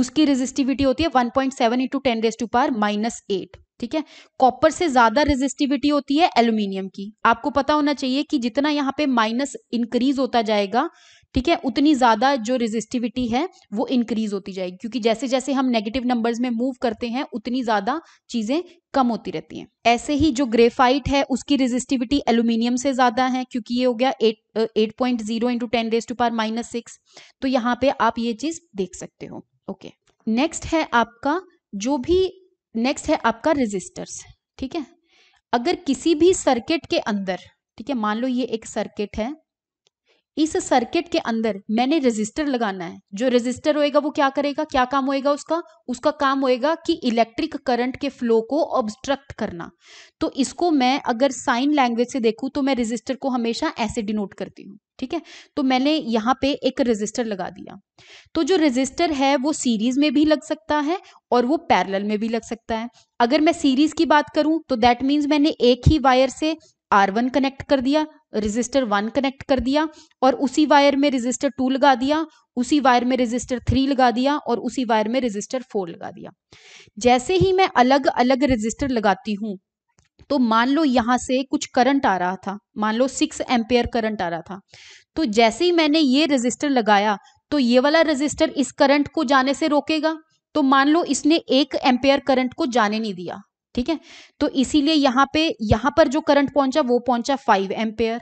S1: उसकी रेजिस्टिविटी होती है 1.7 point seven into ten raise to power minus eight ठीक है कॉपर से ज्यादा रेजिस्टिविटी होती है एल्यूमिनियम की आपको पता होना चाहिए कि जितना यहाँ पे माइनस इंक्रीज होता जाएगा ठीक है उतनी ज़्यादा जो रेजिस्टिविटी है वो इंक्रीज होती जाएगी क्योंकि जैसे जैसे हम नेगेटिव नंबर्स में मूव करते हैं उतनी ज़्यादा चीज़ें कम होती रहती हैं ऐसे ही जो ग्रेफाइट है उसकी रेजिस्टिविटी एल्यूमिनियम से ज़्यादा है क्योंकि ये हो गया eight eight point zero into ten raise to power minus six तो यहाँ पे आप ये चीज़ देख सकते हो ओके नेक्स्ट है आपका जो भी नेक्स्ट है आपका रेजिस्टर्स ठीक है अगर किसी भी सर्किट के अंदर ठीक है मान लो ये एक सर्किट है इस सर्किट के अंदर मैंने रेजिस्टर लगाना है जो रेजिस्टर होएगा वो क्या करेगा क्या काम होएगा उसका उसका काम होएगा कि इलेक्ट्रिक करंट के फ्लो को ऑब्स्ट्रक्ट करना तो इसको मैं अगर साइन लैंग्वेज से देखूं तो मैं रेजिस्टर को हमेशा ऐसे डिनोट करती हूँ ठीक है तो मैंने यहाँ पे एक रजिस्टर लगा दिया तो जो रजिस्टर है वो सीरीज में भी लग सकता है और वो पैरल में भी लग सकता है अगर मैं सीरीज की बात करूं तो दैट मीन्स मैंने एक ही वायर से आर वन कनेक्ट कर दिया रजिस्टर वन कनेक्ट कर दिया और उसी वायर में रजिस्टर टू लगा दिया उसी वायर में रजिस्टर थ्री लगा दिया और उसी वायर में रजिस्टर फोर लगा दिया जैसे ही मैं अलग अलग रजिस्टर लगाती हूँ तो मान लो यहाँ से कुछ करंट आ रहा था मान लो सिक्स एम्पेयर करंट आ रहा था तो जैसे ही मैंने ये रजिस्टर लगाया तो ये वाला रजिस्टर इस करंट को जाने से रोकेगा तो मान लो इसने एक एम्पेयर करंट को जाने नहीं दिया ठीक है तो इसीलिए यहां पे यहां पर जो करंट पहुंचा वो पहुंचा फाइव एम्पेयर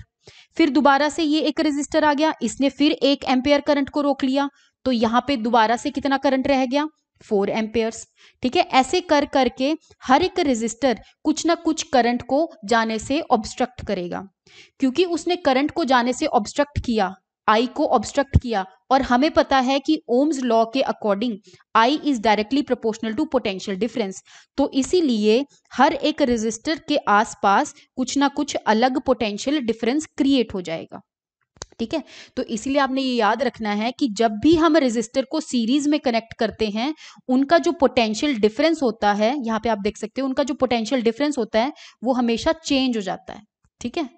S1: फिर दोबारा से ये एक रेजिस्टर आ गया इसने फिर एक एम्पेयर करंट को रोक लिया तो यहाँ पे दोबारा से कितना करंट रह गया फोर एम्पेयर्स ठीक है ऐसे कर करके हर एक रेजिस्टर कुछ ना कुछ करंट को जाने से ऑब्स्ट्रक्ट करेगा क्योंकि उसने करंट को जाने से ऑब्स्ट्रक्ट किया आई को ऑब्स्ट्रक्ट किया और हमें पता है कि ओम्स लॉ के according I is directly proportional to potential difference तो इसीलिए हर एक रेजिस्टर के आसपास कुछ ना कुछ अलग पोटेंशियल डिफरेंस क्रिएट हो जाएगा ठीक है तो इसीलिए आपने ये याद रखना है कि जब भी हम रेजिस्टर को सीरीज में कनेक्ट करते हैं उनका जो पोटेंशियल डिफरेंस होता है यहाँ पे आप देख सकते हो उनका जो पोटेंशियल डिफरेंस होता है वो हमेशा चेंज हो जाता है ठीक है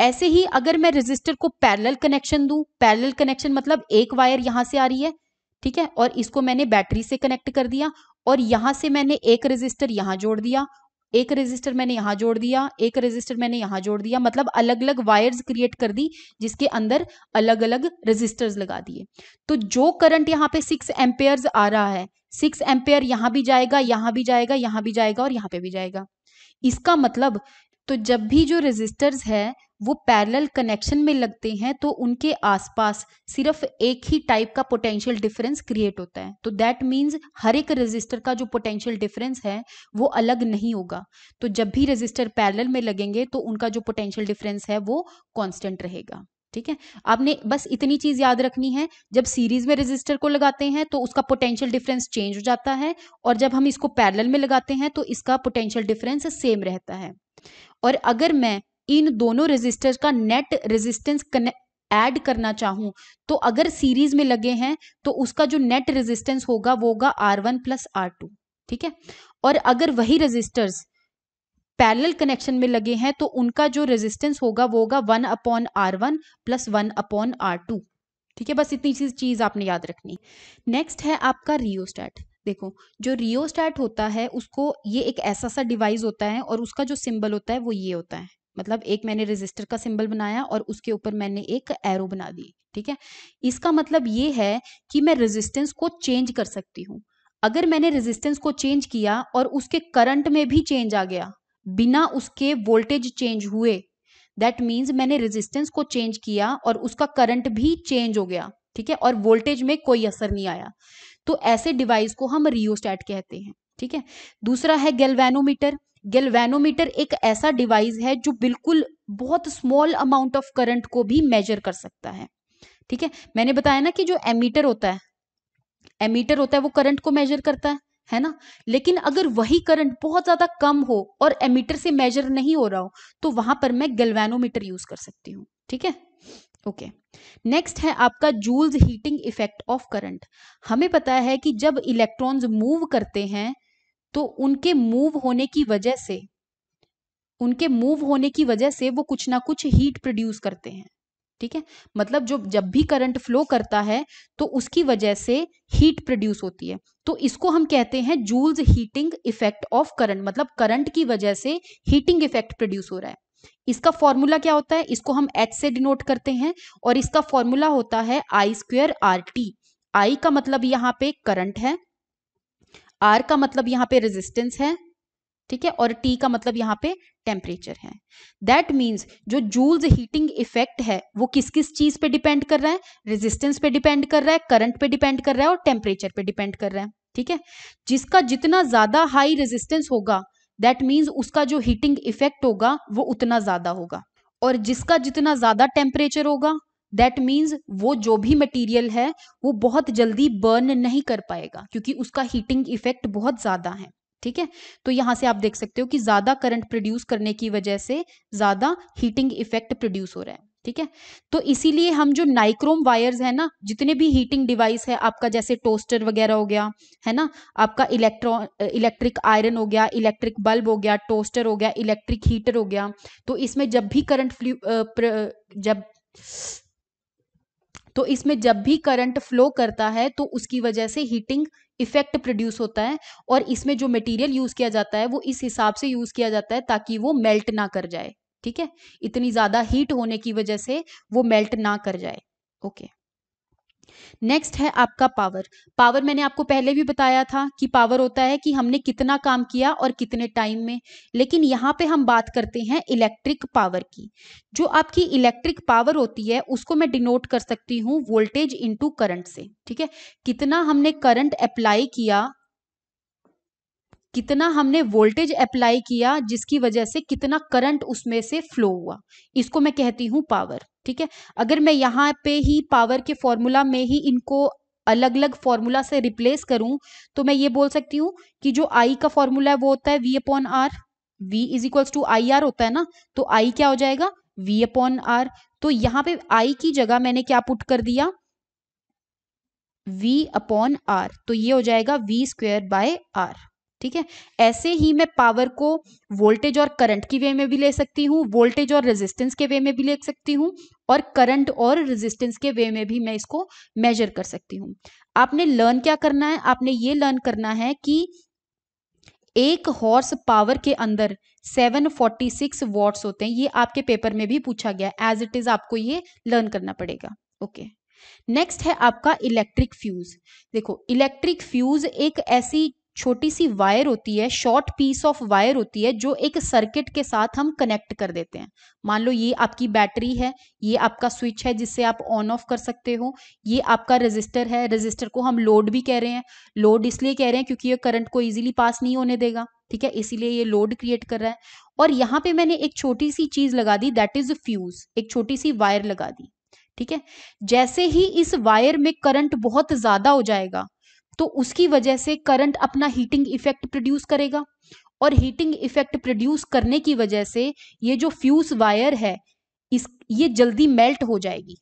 S1: ऐसे ही अगर मैं रजिस्टर को पैरेलल कनेक्शन दूं पैरेलल कनेक्शन मतलब एक वायर यहां से आ रही है ठीक है और इसको मैंने बैटरी से कनेक्ट कर दिया और यहां से मैंने एक रजिस्टर यहां जोड़ दिया एक रजिस्टर मैंने यहां जोड़ दिया एक रजिस्टर मैंने यहां जोड़ दिया मतलब अलग अलग वायर्स क्रिएट कर दी जिसके अंदर अलग अलग रजिस्टर्स लगा दिए तो जो करंट यहाँ पे सिक्स एम्पेयर आ रहा है सिक्स एम्पेयर यहां भी जाएगा यहां भी जाएगा यहां भी जाएगा और यहां पे भी जाएगा इसका मतलब तो जब भी जो रेजिस्टर्स है वो पैरेलल कनेक्शन में लगते हैं तो उनके आसपास सिर्फ एक ही टाइप का पोटेंशियल डिफरेंस क्रिएट होता है तो दैट मीन्स हर एक रेजिस्टर का जो पोटेंशियल डिफरेंस है वो अलग नहीं होगा तो जब भी रेजिस्टर पैरेलल में लगेंगे तो उनका जो पोटेंशियल डिफरेंस है वो कांस्टेंट रहेगा ठीक है आपने बस इतनी चीज याद रखनी है जब सीरीज में रेजिस्टर को लगाते हैं तो उसका पोटेंशियल डिफरेंस चेंज हो जाता है और जब हम इसको पैरेलल में लगाते हैं तो इसका पोटेंशियल डिफरेंस सेम रहता है और अगर मैं इन दोनों रेजिस्टर का नेट रेजिस्टेंस ऐड करना चाहूं तो अगर सीरीज में लगे हैं तो उसका जो नेट रेजिस्टेंस होगा वो होगा आर वन ठीक है और अगर वही रेजिस्टर्स पैरेलल कनेक्शन में लगे हैं तो उनका जो रेजिस्टेंस होगा वो होगा one upon R one plus one upon R two ठीक है बस इतनी सी चीज़ आपने याद रखनी नेक्स्ट है आपका रियोस्टैट देखो जो रियोस्टैट होता है उसको ये एक ऐसा सा डिवाइस होता है और उसका जो सिंबल होता है वो ये होता है मतलब एक मैंने रजिस्टर का सिंबल बनाया और उसके ऊपर मैंने एक एरो बना दी ठीक है इसका मतलब ये है कि मैं रेजिस्टेंस को चेंज कर सकती हूँ अगर मैंने रेजिस्टेंस को चेंज किया और उसके करंट में भी चेंज आ गया बिना उसके वोल्टेज चेंज हुए दैट मीन्स मैंने रेजिस्टेंस को चेंज किया और उसका करंट भी चेंज हो गया ठीक है और वोल्टेज में कोई असर नहीं आया तो ऐसे डिवाइस को हम रियोस्टैट कहते हैं ठीक है दूसरा है गेलवेनोमीटर गेलवेनोमीटर एक ऐसा डिवाइस है जो बिल्कुल बहुत स्मॉल अमाउंट ऑफ करंट को भी मेजर कर सकता है ठीक है मैंने बताया ना कि जो एमीटर होता है एमीटर होता है वो करंट को मेजर करता है है ना लेकिन अगर वही करंट बहुत ज्यादा कम हो और एमीटर से मेजर नहीं हो रहा हो तो वहां पर मैं गलवेनोमीटर यूज कर सकती हूँ ठीक है ओके okay. नेक्स्ट है आपका Joule's heating effect of current हमें पता है कि जब इलेक्ट्रॉन्स मूव करते हैं तो उनके मूव होने की वजह से उनके मूव होने की वजह से वो कुछ ना कुछ हीट प्रोड्यूस करते हैं ठीक है मतलब जो जब भी करंट फ्लो करता है तो उसकी वजह से हीट प्रोड्यूस होती है तो इसको हम कहते हैं Joule's heating effect of current मतलब करंट की वजह से हीटिंग इफेक्ट प्रोड्यूस हो रहा है इसका फॉर्मूला क्या होता है इसको हम एच से डिनोट करते हैं और इसका फॉर्मूला होता है I square R T I का मतलब यहाँ पे करंट है आर का मतलब यहां पे रेजिस्टेंस है ठीक है और टी का मतलब यहाँ पे टेम्परेचर है दैट मीन्स जो जूल्स हीटिंग इफेक्ट है वो किस किस चीज पे डिपेंड कर रहा है रेजिस्टेंस पे डिपेंड कर रहा है करंट पे डिपेंड कर रहा है और टेम्परेचर पे डिपेंड कर रहा है ठीक है जिसका जितना ज्यादा हाई रेजिस्टेंस होगा दैट मीन्स उसका जो हीटिंग इफेक्ट होगा वो उतना ज्यादा होगा और जिसका जितना ज्यादा टेम्परेचर होगा दैट मीन्स वो जो भी मटीरियल है वो बहुत जल्दी बर्न नहीं कर पाएगा क्योंकि उसका हीटिंग इफेक्ट बहुत ज्यादा है ठीक है तो यहां से आप देख सकते हो कि ज़्यादा करंट प्रोड्यूस करने की वजह से ज़्यादा हीटिंग इफेक्ट प्रोड्यूस हो रहा है ठीक है तो इसीलिए हम जो नाइक्रोम वायर्स है ना जितने भी हीटिंग डिवाइस है आपका जैसे टोस्टर वगैरह हो गया है ना आपका इलेक्ट्रॉन इलेक्ट्रिक आयरन हो गया इलेक्ट्रिक बल्ब हो गया टोस्टर हो गया इलेक्ट्रिक हीटर हो गया तो इसमें जब भी करंट फ्लू जब तो इसमें जब भी करंट फ्लो करता है तो उसकी वजह से हीटिंग इफेक्ट प्रोड्यूस होता है और इसमें जो मटेरियल यूज किया जाता है वो इस हिसाब से यूज किया जाता है ताकि वो मेल्ट ना कर जाए ठीक है इतनी ज्यादा हीट होने की वजह से वो मेल्ट ना कर जाए ओके नेक्स्ट है आपका पावर पावर मैंने आपको पहले भी बताया था कि पावर होता है कि हमने कितना काम किया और कितने टाइम में लेकिन यहाँ पे हम बात करते हैं इलेक्ट्रिक पावर की जो आपकी इलेक्ट्रिक पावर होती है उसको मैं डिनोट कर सकती हूँ वोल्टेज इंटू करंट से ठीक है कितना हमने करंट अप्लाई किया कितना हमने वोल्टेज अप्लाई किया जिसकी वजह से कितना करंट उसमें से फ्लो हुआ इसको मैं कहती हूँ पावर ठीक है अगर मैं यहाँ पे ही पावर के फॉर्मूला में ही इनको अलग अलग फॉर्मूला से रिप्लेस करूं तो मैं ये बोल सकती हूँ कि जो आई का फॉर्मूला है वो होता है V upon R V is equals to I R होता है ना तो आई क्या हो जाएगा वी अपॉन आर तो यहाँ पे आई की जगह मैंने क्या पुट कर दिया वी अपॉन आर तो ये हो जाएगा वी स्क्वेयर बाय आर ठीक है ऐसे ही मैं पावर को वोल्टेज और करंट की वे में भी ले सकती हूँ वोल्टेज और रेजिस्टेंस के वे में भी ले सकती हूँ और करंट और रेजिस्टेंस के वे में भी मैं इसको मेजर कर सकती हूँ आपने लर्न क्या करना है आपने ये लर्न करना है कि एक हॉर्स पावर के अंदर 746 वॉट्स होते हैं ये आपके पेपर में भी पूछा गया एज इट इज आपको ये लर्न करना पड़ेगा ओके okay. नेक्स्ट है आपका इलेक्ट्रिक फ्यूज देखो इलेक्ट्रिक फ्यूज एक ऐसी छोटी सी वायर होती है शॉर्ट पीस ऑफ वायर होती है जो एक सर्किट के साथ हम कनेक्ट कर देते हैं मान लो ये आपकी बैटरी है ये आपका स्विच है जिससे आप ऑन ऑफ कर सकते हो ये आपका रजिस्टर है रजिस्टर को हम लोड भी कह रहे हैं लोड इसलिए कह रहे हैं क्योंकि ये करंट को ईजिली पास नहीं होने देगा ठीक है इसीलिए ये लोड क्रिएट कर रहा है और यहाँ पे मैंने एक छोटी सी चीज लगा दी दैट इज फ्यूज एक छोटी सी वायर लगा दी ठीक है जैसे ही इस वायर में करंट बहुत ज्यादा हो जाएगा तो उसकी वजह से करंट अपना हीटिंग इफेक्ट प्रोड्यूस करेगा और हीटिंग इफेक्ट प्रोड्यूस करने की वजह से ये जो फ्यूज वायर है इस ये जल्दी मेल्ट हो जाएगी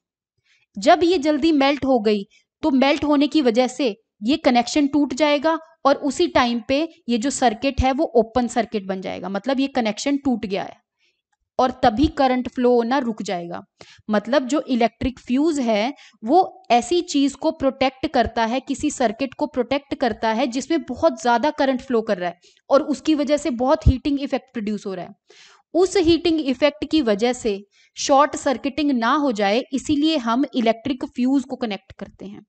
S1: जब ये जल्दी मेल्ट हो गई तो मेल्ट होने की वजह से ये कनेक्शन टूट जाएगा और उसी टाइम पे ये जो सर्किट है वो ओपन सर्किट बन जाएगा मतलब ये कनेक्शन टूट गया है और तभी करंट फ्लो होना रुक जाएगा मतलब जो इलेक्ट्रिक फ्यूज है वो ऐसी चीज को प्रोटेक्ट करता है किसी सर्किट को प्रोटेक्ट करता है जिसमें बहुत ज्यादा करंट फ्लो कर रहा है और उसकी वजह से बहुत हीटिंग इफेक्ट प्रोड्यूस हो रहा है उस हीटिंग इफेक्ट की वजह से शॉर्ट सर्किटिंग ना हो जाए इसीलिए हम इलेक्ट्रिक फ्यूज को कनेक्ट करते हैं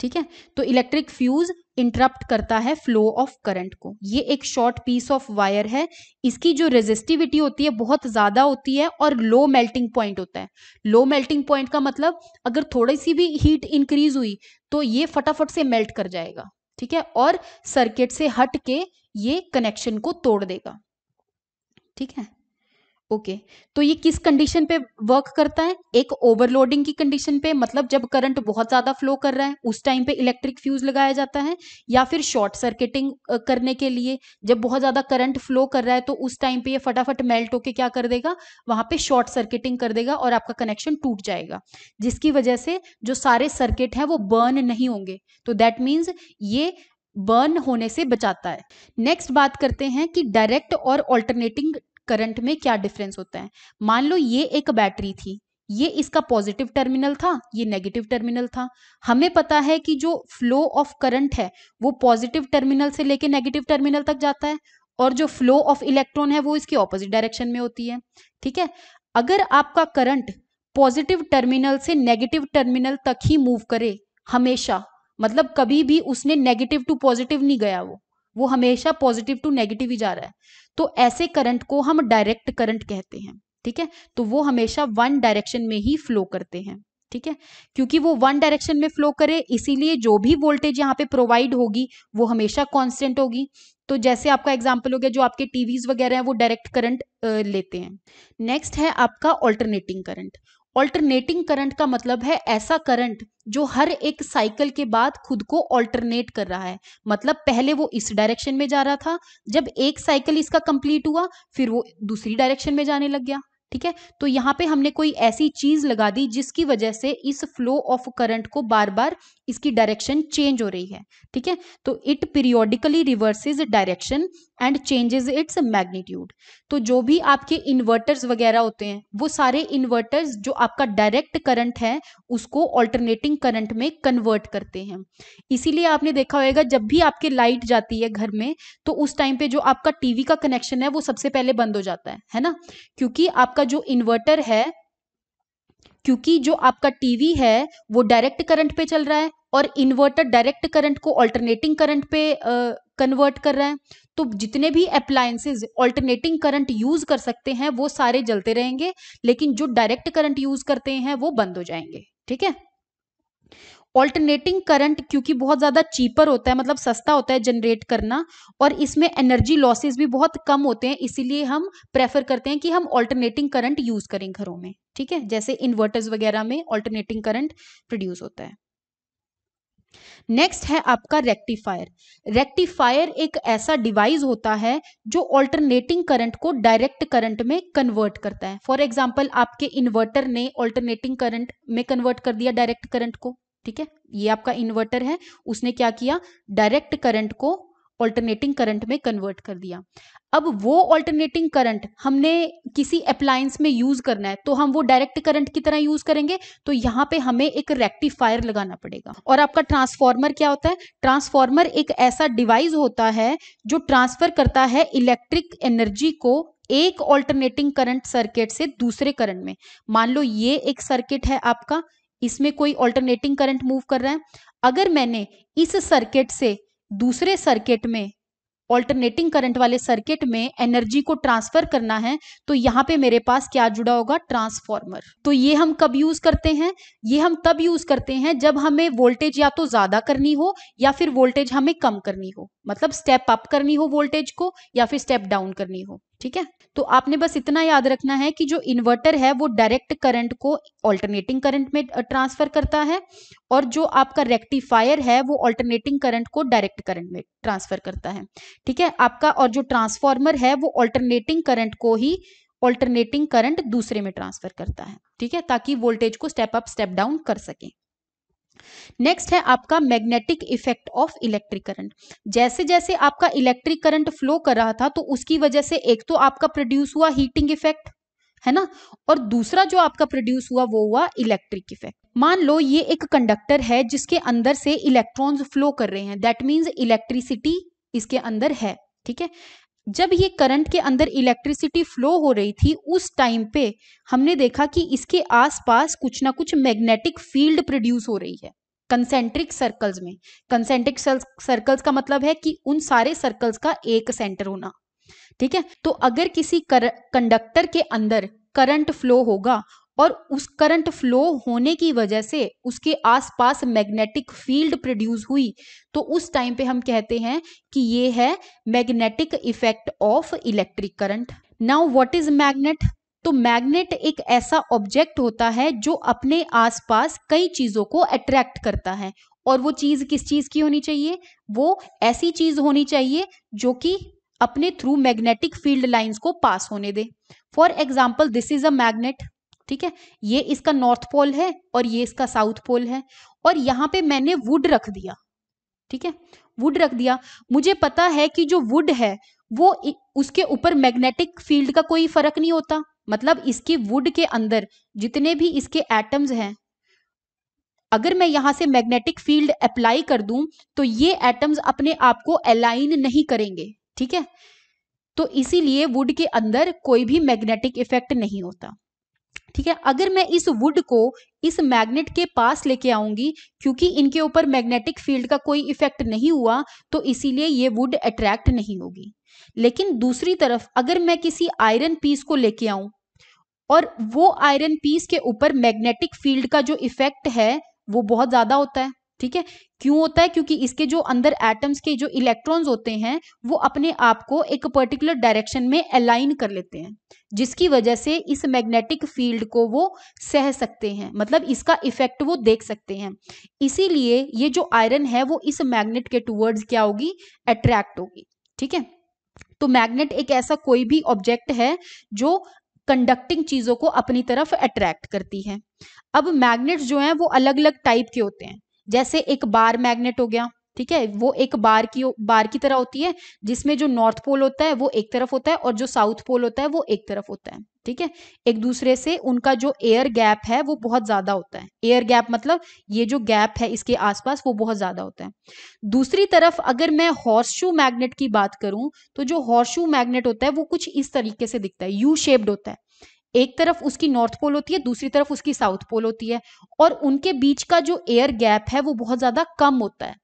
S1: ठीक है तो इलेक्ट्रिक फ्यूज इंटरप्ट करता है फ्लो ऑफ करंट को ये एक शॉर्ट पीस ऑफ वायर है इसकी जो रेजिस्टिविटी होती है बहुत ज़्यादा होती है और लो मेल्टिंग पॉइंट होता है लो मेल्टिंग पॉइंट का मतलब अगर थोड़ी सी भी हीट इंक्रीज हुई तो ये फटाफट से मेल्ट कर जाएगा ठीक है और सर्किट से हट के ये कनेक्शन को तोड़ देगा ठीक है ओके okay. तो ये किस कंडीशन पे वर्क करता है एक ओवरलोडिंग की कंडीशन पे मतलब जब करंट बहुत ज्यादा फ्लो कर रहा है उस टाइम पे इलेक्ट्रिक फ्यूज लगाया जाता है या फिर शॉर्ट सर्किटिंग करने के लिए जब बहुत ज्यादा करंट फ्लो कर रहा है तो उस टाइम पे ये फटाफट मेल्ट होके क्या कर देगा वहां पे शॉर्ट सर्किटिंग कर देगा और आपका कनेक्शन टूट जाएगा जिसकी वजह से जो सारे सर्किट है वो बर्न नहीं होंगे तो दैट मीन्स ये बर्न होने से बचाता है नेक्स्ट बात करते हैं कि डायरेक्ट और ऑल्टरनेटिंग करंट में क्या डिफरेंस होता है मान लो ये एक बैटरी थी ये इसका पॉजिटिव टर्मिनल था ये नेगेटिव टर्मिनल था हमें पता है कि जो फ्लो ऑफ करंट है वो पॉजिटिव टर्मिनल से लेके नेगेटिव टर्मिनल तक जाता है और जो फ्लो ऑफ इलेक्ट्रॉन है वो इसकी ऑपोजिट डायरेक्शन में होती है ठीक है अगर आपका करंट पॉजिटिव टर्मिनल से नेगेटिव टर्मिनल तक ही मूव करे हमेशा मतलब कभी भी उसने नेगेटिव टू पॉजिटिव नहीं गया वो वो हमेशा पॉजिटिव टू नेगेटिव ही जा रहा है तो ऐसे करंट को हम डायरेक्ट करंट कहते हैं ठीक है तो वो हमेशा वन डायरेक्शन में ही फ्लो करते हैं ठीक है क्योंकि वो वन डायरेक्शन में फ्लो करे इसीलिए जो भी वोल्टेज यहाँ पे प्रोवाइड होगी वो हमेशा कांस्टेंट होगी तो जैसे आपका एग्जाम्पल हो गया जो आपके टीवीज वगैरह हैं वो डायरेक्ट करंट लेते हैं नेक्स्ट है आपका ऑल्टरनेटिंग करंट ऑल्टरनेटिंग करंट का मतलब है ऐसा करंट जो हर एक साइकिल के बाद खुद को ऑल्टरनेट कर रहा है मतलब पहले वो इस डायरेक्शन में जा रहा था जब एक साइकिल इसका कंप्लीट हुआ फिर वो दूसरी डायरेक्शन में जाने लग गया ठीक है तो यहाँ पे हमने कोई ऐसी चीज लगा दी जिसकी वजह से इस फ्लो ऑफ करंट को बार बार इसकी डायरेक्शन चेंज हो रही है ठीक है तो it periodically reverses direction and changes its magnitude तो जो भी आपके इन्वर्टर्स वगैरह होते हैं वो सारे इन्वर्टर्स जो आपका डायरेक्ट करंट है उसको ऑल्टरनेटिंग करंट में कन्वर्ट करते हैं इसीलिए आपने देखा होगा जब भी आपके लाइट जाती है घर में तो उस टाइम पे जो आपका टीवी का कनेक्शन है वो सबसे पहले बंद हो जाता है है ना क्योंकि आपका जो इन्वर्टर है क्योंकि जो आपका टीवी है वो डायरेक्ट करंट पे चल रहा है और इन्वर्टर डायरेक्ट करंट को ऑल्टरनेटिंग करंट पे कन्वर्ट uh, कर रहा है तो जितने भी अप्लायंसेज ऑल्टरनेटिंग करंट यूज कर सकते हैं वो सारे जलते रहेंगे लेकिन जो डायरेक्ट करंट यूज करते हैं वो बंद हो जाएंगे ठीक है ऑल्टरनेटिंग करंट क्योंकि बहुत ज़्यादा चीपर होता है मतलब सस्ता होता है जनरेट करना और इसमें एनर्जी लॉसेस भी बहुत कम होते हैं इसीलिए हम प्रेफर करते हैं कि हम ऑल्टरनेटिंग करंट यूज़ करें घरों में ठीक है जैसे इन्वर्टर्स वगैरह में ऑल्टरनेटिंग करंट प्रोड्यूस होता है नेक्स्ट है आपका रेक्टिफायर रेक्टिफायर एक ऐसा डिवाइस होता है जो ऑल्टरनेटिंग करंट को डायरेक्ट करंट में कन्वर्ट करता है फॉर एग्जाम्पल आपके इन्वर्टर ने ऑल्टरनेटिंग करंट में कन्वर्ट कर दिया डायरेक्ट करंट को ठीक है ये आपका इन्वर्टर है उसने क्या किया डायरेक्ट करंट को ऑल्टरनेटिंग करंट में कन्वर्ट कर दिया अब वो ऑल्टरनेटिंग करंट हमने किसी अप्लायंस में यूज करना है तो हम वो डायरेक्ट करंट की तरह यूज करेंगे तो यहाँ पे हमें एक रेक्टिफायर लगाना पड़ेगा और आपका ट्रांसफार्मर क्या होता है ट्रांसफार्मर एक ऐसा डिवाइस होता है जो ट्रांसफर करता है इलेक्ट्रिक एनर्जी को एक ऑल्टरनेटिंग करंट सर्किट से दूसरे करंट में मान लो ये एक सर्किट है आपका इसमें कोई ऑल्टरनेटिंग करंट मूव कर रहा है अगर मैंने इस सर्किट से दूसरे सर्किट में ऑल्टरनेटिंग करंट वाले सर्किट में एनर्जी को ट्रांसफर करना है तो यहाँ पे मेरे पास क्या जुड़ा होगा ट्रांसफॉर्मर तो ये हम कब यूज करते हैं ये हम तब यूज करते हैं जब हमें वोल्टेज या तो ज्यादा करनी हो या फिर वोल्टेज हमें कम करनी हो मतलब स्टेप अप करनी हो वोल्टेज को या फिर स्टेप डाउन करनी हो ठीक है तो आपने बस इतना याद रखना है कि जो इन्वर्टर है वो डायरेक्ट करंट को ऑल्टरनेटिंग करंट में ट्रांसफर करता है और जो आपका रेक्टिफायर है वो ऑल्टरनेटिंग करंट को डायरेक्ट करंट में ट्रांसफर करता है ठीक है आपका और जो ट्रांसफॉर्मर है वो ऑल्टरनेटिंग करंट को ही ऑल्टरनेटिंग करंट दूसरे में ट्रांसफर करता है ठीक है ताकि वोल्टेज को स्टेप अप स्टेप डाउन कर सकें नेक्स्ट है आपका magnetic effect of electric current जैसे जैसे आपका इलेक्ट्रिक करंट फ्लो कर रहा था तो उसकी वजह से एक तो आपका प्रोड्यूस हुआ हीटिंग इफेक्ट है ना और दूसरा जो आपका प्रोड्यूस हुआ वो हुआ इलेक्ट्रिक इफेक्ट मान लो ये एक कंडक्टर है जिसके अंदर से इलेक्ट्रॉन्स फ्लो कर रहे हैं दैट मीन्स इलेक्ट्रिसिटी इसके अंदर है ठीक है जब ये करंट के अंदर इलेक्ट्रिसिटी फ्लो हो रही थी उस टाइम पे हमने देखा कि इसके आसपास कुछ ना कुछ मैग्नेटिक फील्ड प्रोड्यूस हो रही है कंसेंट्रिक सर्कल्स में कंसेंट्रिक सर्कल्स का मतलब है कि उन सारे सर्कल्स का एक सेंटर होना ठीक है तो अगर किसी कंडक्टर के अंदर करंट फ्लो होगा और उस करंट फ्लो होने की वजह से उसके आसपास मैग्नेटिक फील्ड प्रोड्यूस हुई तो उस टाइम पे हम कहते हैं कि ये है magnetic effect of electric current now what is magnet तो मैग्नेट एक ऐसा ऑब्जेक्ट होता है जो अपने आसपास कई चीजों को अट्रैक्ट करता है और वो चीज किस चीज की होनी चाहिए वो ऐसी चीज होनी चाहिए जो कि अपने थ्रू मैग्नेटिक फील्ड लाइंस को पास होने दे for example this is a magnet ठीक है ये इसका नॉर्थ पोल है और ये इसका साउथ पोल है और यहाँ पे मैंने वुड रख दिया ठीक है वुड रख दिया मुझे पता है कि जो वुड है वो उसके ऊपर मैग्नेटिक फील्ड का कोई फर्क नहीं होता मतलब इसकी वुड के अंदर जितने भी इसके एटम्स हैं अगर मैं यहां से मैग्नेटिक फील्ड अप्लाई कर दूं तो ये एटम्स अपने आप को अलाइन नहीं करेंगे ठीक है तो इसीलिए वुड के अंदर कोई भी मैग्नेटिक इफेक्ट नहीं होता ठीक है अगर मैं इस वुड को इस मैग्नेट के पास लेके आऊंगी क्योंकि इनके ऊपर मैग्नेटिक फील्ड का कोई इफेक्ट नहीं हुआ तो इसीलिए ये वुड अट्रैक्ट नहीं होगी लेकिन दूसरी तरफ अगर मैं किसी आयरन पीस को लेके आऊं और वो आयरन पीस के ऊपर मैग्नेटिक फील्ड का जो इफेक्ट है वो बहुत ज्यादा होता है ठीक है क्यों होता है क्योंकि इसके जो अंदर एटम्स के जो इलेक्ट्रॉन्स होते हैं वो अपने आप को एक पर्टिकुलर डायरेक्शन में अलाइन कर लेते हैं जिसकी वजह से इस मैग्नेटिक फील्ड को वो सह सकते हैं मतलब इसका इफेक्ट वो देख सकते हैं इसीलिए ये जो आयरन है वो इस मैग्नेट के टूवर्ड्स क्या होगी अट्रैक्ट होगी ठीक है तो मैग्नेट एक ऐसा कोई भी ऑब्जेक्ट है जो कंडक्टिंग चीजों को अपनी तरफ अट्रैक्ट करती है अब मैग्नेट्स जो हैं वो अलग अलग टाइप के होते हैं जैसे एक बार मैग्नेट हो गया ठीक है वो एक बार की बार की तरह होती है जिसमें जो नॉर्थ पोल होता है वो एक तरफ होता है और जो साउथ पोल होता है वो एक तरफ होता है ठीक है एक दूसरे से उनका जो एयर गैप है वो बहुत ज्यादा होता है एयर गैप मतलब ये जो गैप है इसके आसपास वो बहुत ज्यादा होता है दूसरी तरफ अगर मैं हॉर्सू मैग्नेट की बात करूं तो जो हॉर्सू मैग्नेट होता है वो कुछ इस तरीके से दिखता है यू शेप्ड होता है एक तरफ उसकी नॉर्थ पोल होती है दूसरी तरफ उसकी साउथ पोल होती है और उनके बीच का जो एयर गैप है वो बहुत ज्यादा कम होता है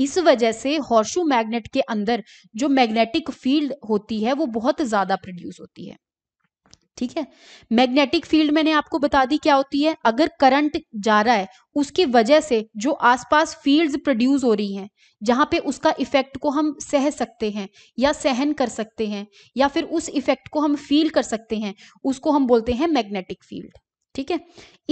S1: इस वजह से हॉर्शू मैग्नेट के अंदर जो मैग्नेटिक फील्ड होती है वो बहुत ज्यादा प्रोड्यूस होती है ठीक है मैग्नेटिक फील्ड मैंने आपको बता दी क्या होती है अगर करंट जा रहा है उसकी वजह से जो आसपास फील्ड्स प्रोड्यूस हो रही हैं जहां पे उसका इफेक्ट को हम सह सकते हैं या सहन कर सकते हैं या फिर उस इफेक्ट को हम फील कर सकते हैं उसको हम बोलते हैं मैग्नेटिक फील्ड ठीक है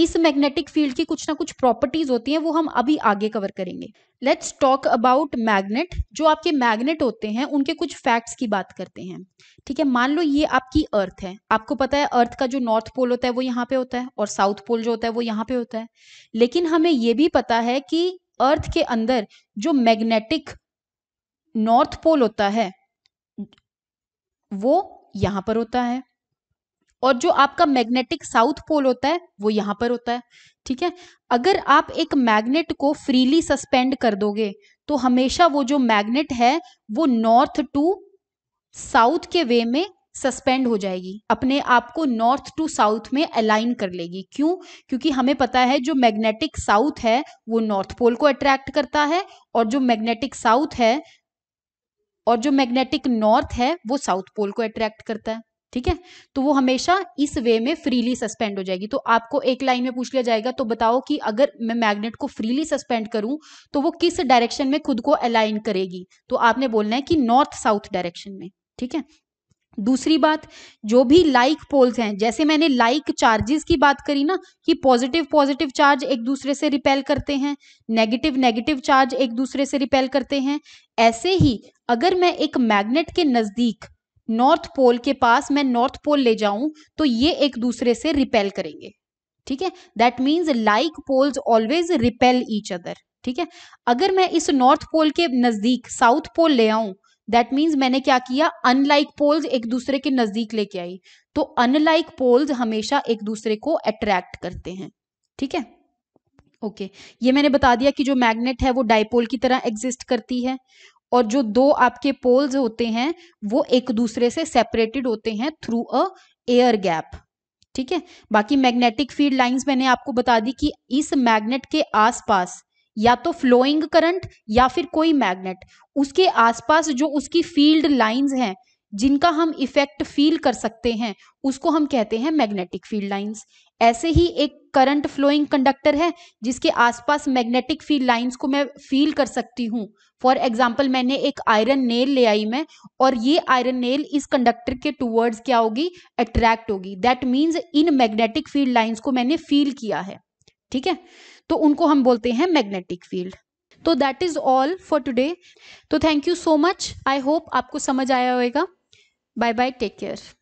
S1: इस मैग्नेटिक फील्ड की कुछ ना कुछ प्रॉपर्टीज होती हैं वो हम अभी आगे कवर करेंगे लेट्स टॉक अबाउट मैग्नेट जो आपके मैग्नेट होते हैं उनके कुछ फैक्ट्स की बात करते हैं ठीक है मान लो ये आपकी अर्थ है आपको पता है अर्थ का जो नॉर्थ पोल होता है वो यहाँ पे होता है और साउथ पोल जो होता है वो यहाँ पे होता है लेकिन हमें ये भी पता है कि अर्थ के अंदर जो मैग्नेटिक नॉर्थ पोल होता है वो यहां पर होता है और जो आपका मैग्नेटिक साउथ पोल होता है वो यहां पर होता है ठीक है अगर आप एक मैग्नेट को फ्रीली सस्पेंड कर दोगे तो हमेशा वो जो मैग्नेट है वो नॉर्थ टू साउथ के वे में सस्पेंड हो जाएगी अपने आप को नॉर्थ टू साउथ में अलाइन कर लेगी क्यों क्योंकि हमें पता है जो मैग्नेटिक साउथ है वो नॉर्थ पोल को अट्रैक्ट करता है और जो मैग्नेटिक साउथ है और जो मैग्नेटिक नॉर्थ है वो साउथ पोल को अट्रैक्ट करता है ठीक है तो वो हमेशा इस वे में फ्रीली सस्पेंड हो जाएगी तो आपको एक लाइन में पूछ लिया जाएगा तो बताओ कि अगर मैं मैग्नेट को फ्रीली सस्पेंड करूं तो वो किस डायरेक्शन में खुद को अलाइन करेगी तो आपने बोलना है कि नॉर्थ साउथ डायरेक्शन में ठीक है दूसरी बात जो भी लाइक like पोल्स हैं जैसे मैंने लाइक like चार्जेस की बात करी ना कि पॉजिटिव पॉजिटिव चार्ज एक दूसरे से रिपेल करते हैं नेगेटिव नेगेटिव चार्ज एक दूसरे से रिपेल करते हैं ऐसे ही अगर मैं एक मैग्नेट के नज़दीक नॉर्थ पोल के पास मैं नॉर्थ पोल ले जाऊं तो ये एक दूसरे से रिपेल करेंगे ठीक है that means like poles always repel each other ठीक है अगर मैं इस नॉर्थ पोल के नजदीक साउथ पोल ले आऊं दैट मीन्स मैंने क्या किया अनलाइक पोल्स एक दूसरे के नजदीक लेके आई तो अनलाइक पोल्स हमेशा एक दूसरे को अट्रैक्ट करते हैं ठीक है ओके okay. ये मैंने बता दिया कि जो मैग्नेट है वो डाइपोल की तरह एग्जिस्ट करती है और जो दो आपके पोल्स होते हैं वो एक दूसरे से सेपरेटेड होते हैं थ्रू अ एयर गैप ठीक है बाकी मैग्नेटिक फील्ड लाइंस मैंने आपको बता दी कि इस मैग्नेट के आसपास या तो फ्लोइंग करंट या फिर कोई मैग्नेट उसके आसपास जो उसकी फील्ड लाइंस हैं जिनका हम इफेक्ट फील कर सकते हैं उसको हम कहते हैं मैग्नेटिक फील्ड लाइंस ऐसे ही एक करंट फ्लोइंग कंडक्टर है जिसके आसपास मैग्नेटिक फील्ड लाइंस को मैं फील कर सकती हूँ फॉर एग्जाम्पल मैंने एक आयरन नेल ले आई मैं और ये आयरन नेल इस कंडक्टर के टूवर्ड्स क्या होगी अट्रैक्ट होगी दैट मीन्स इन मैग्नेटिक फील्ड लाइन्स को मैंने फील किया है ठीक है तो उनको हम बोलते हैं मैग्नेटिक फील्ड तो that is all for today तो thank you so much I hope आपको समझ आया होगा बाय बाय टेक केयर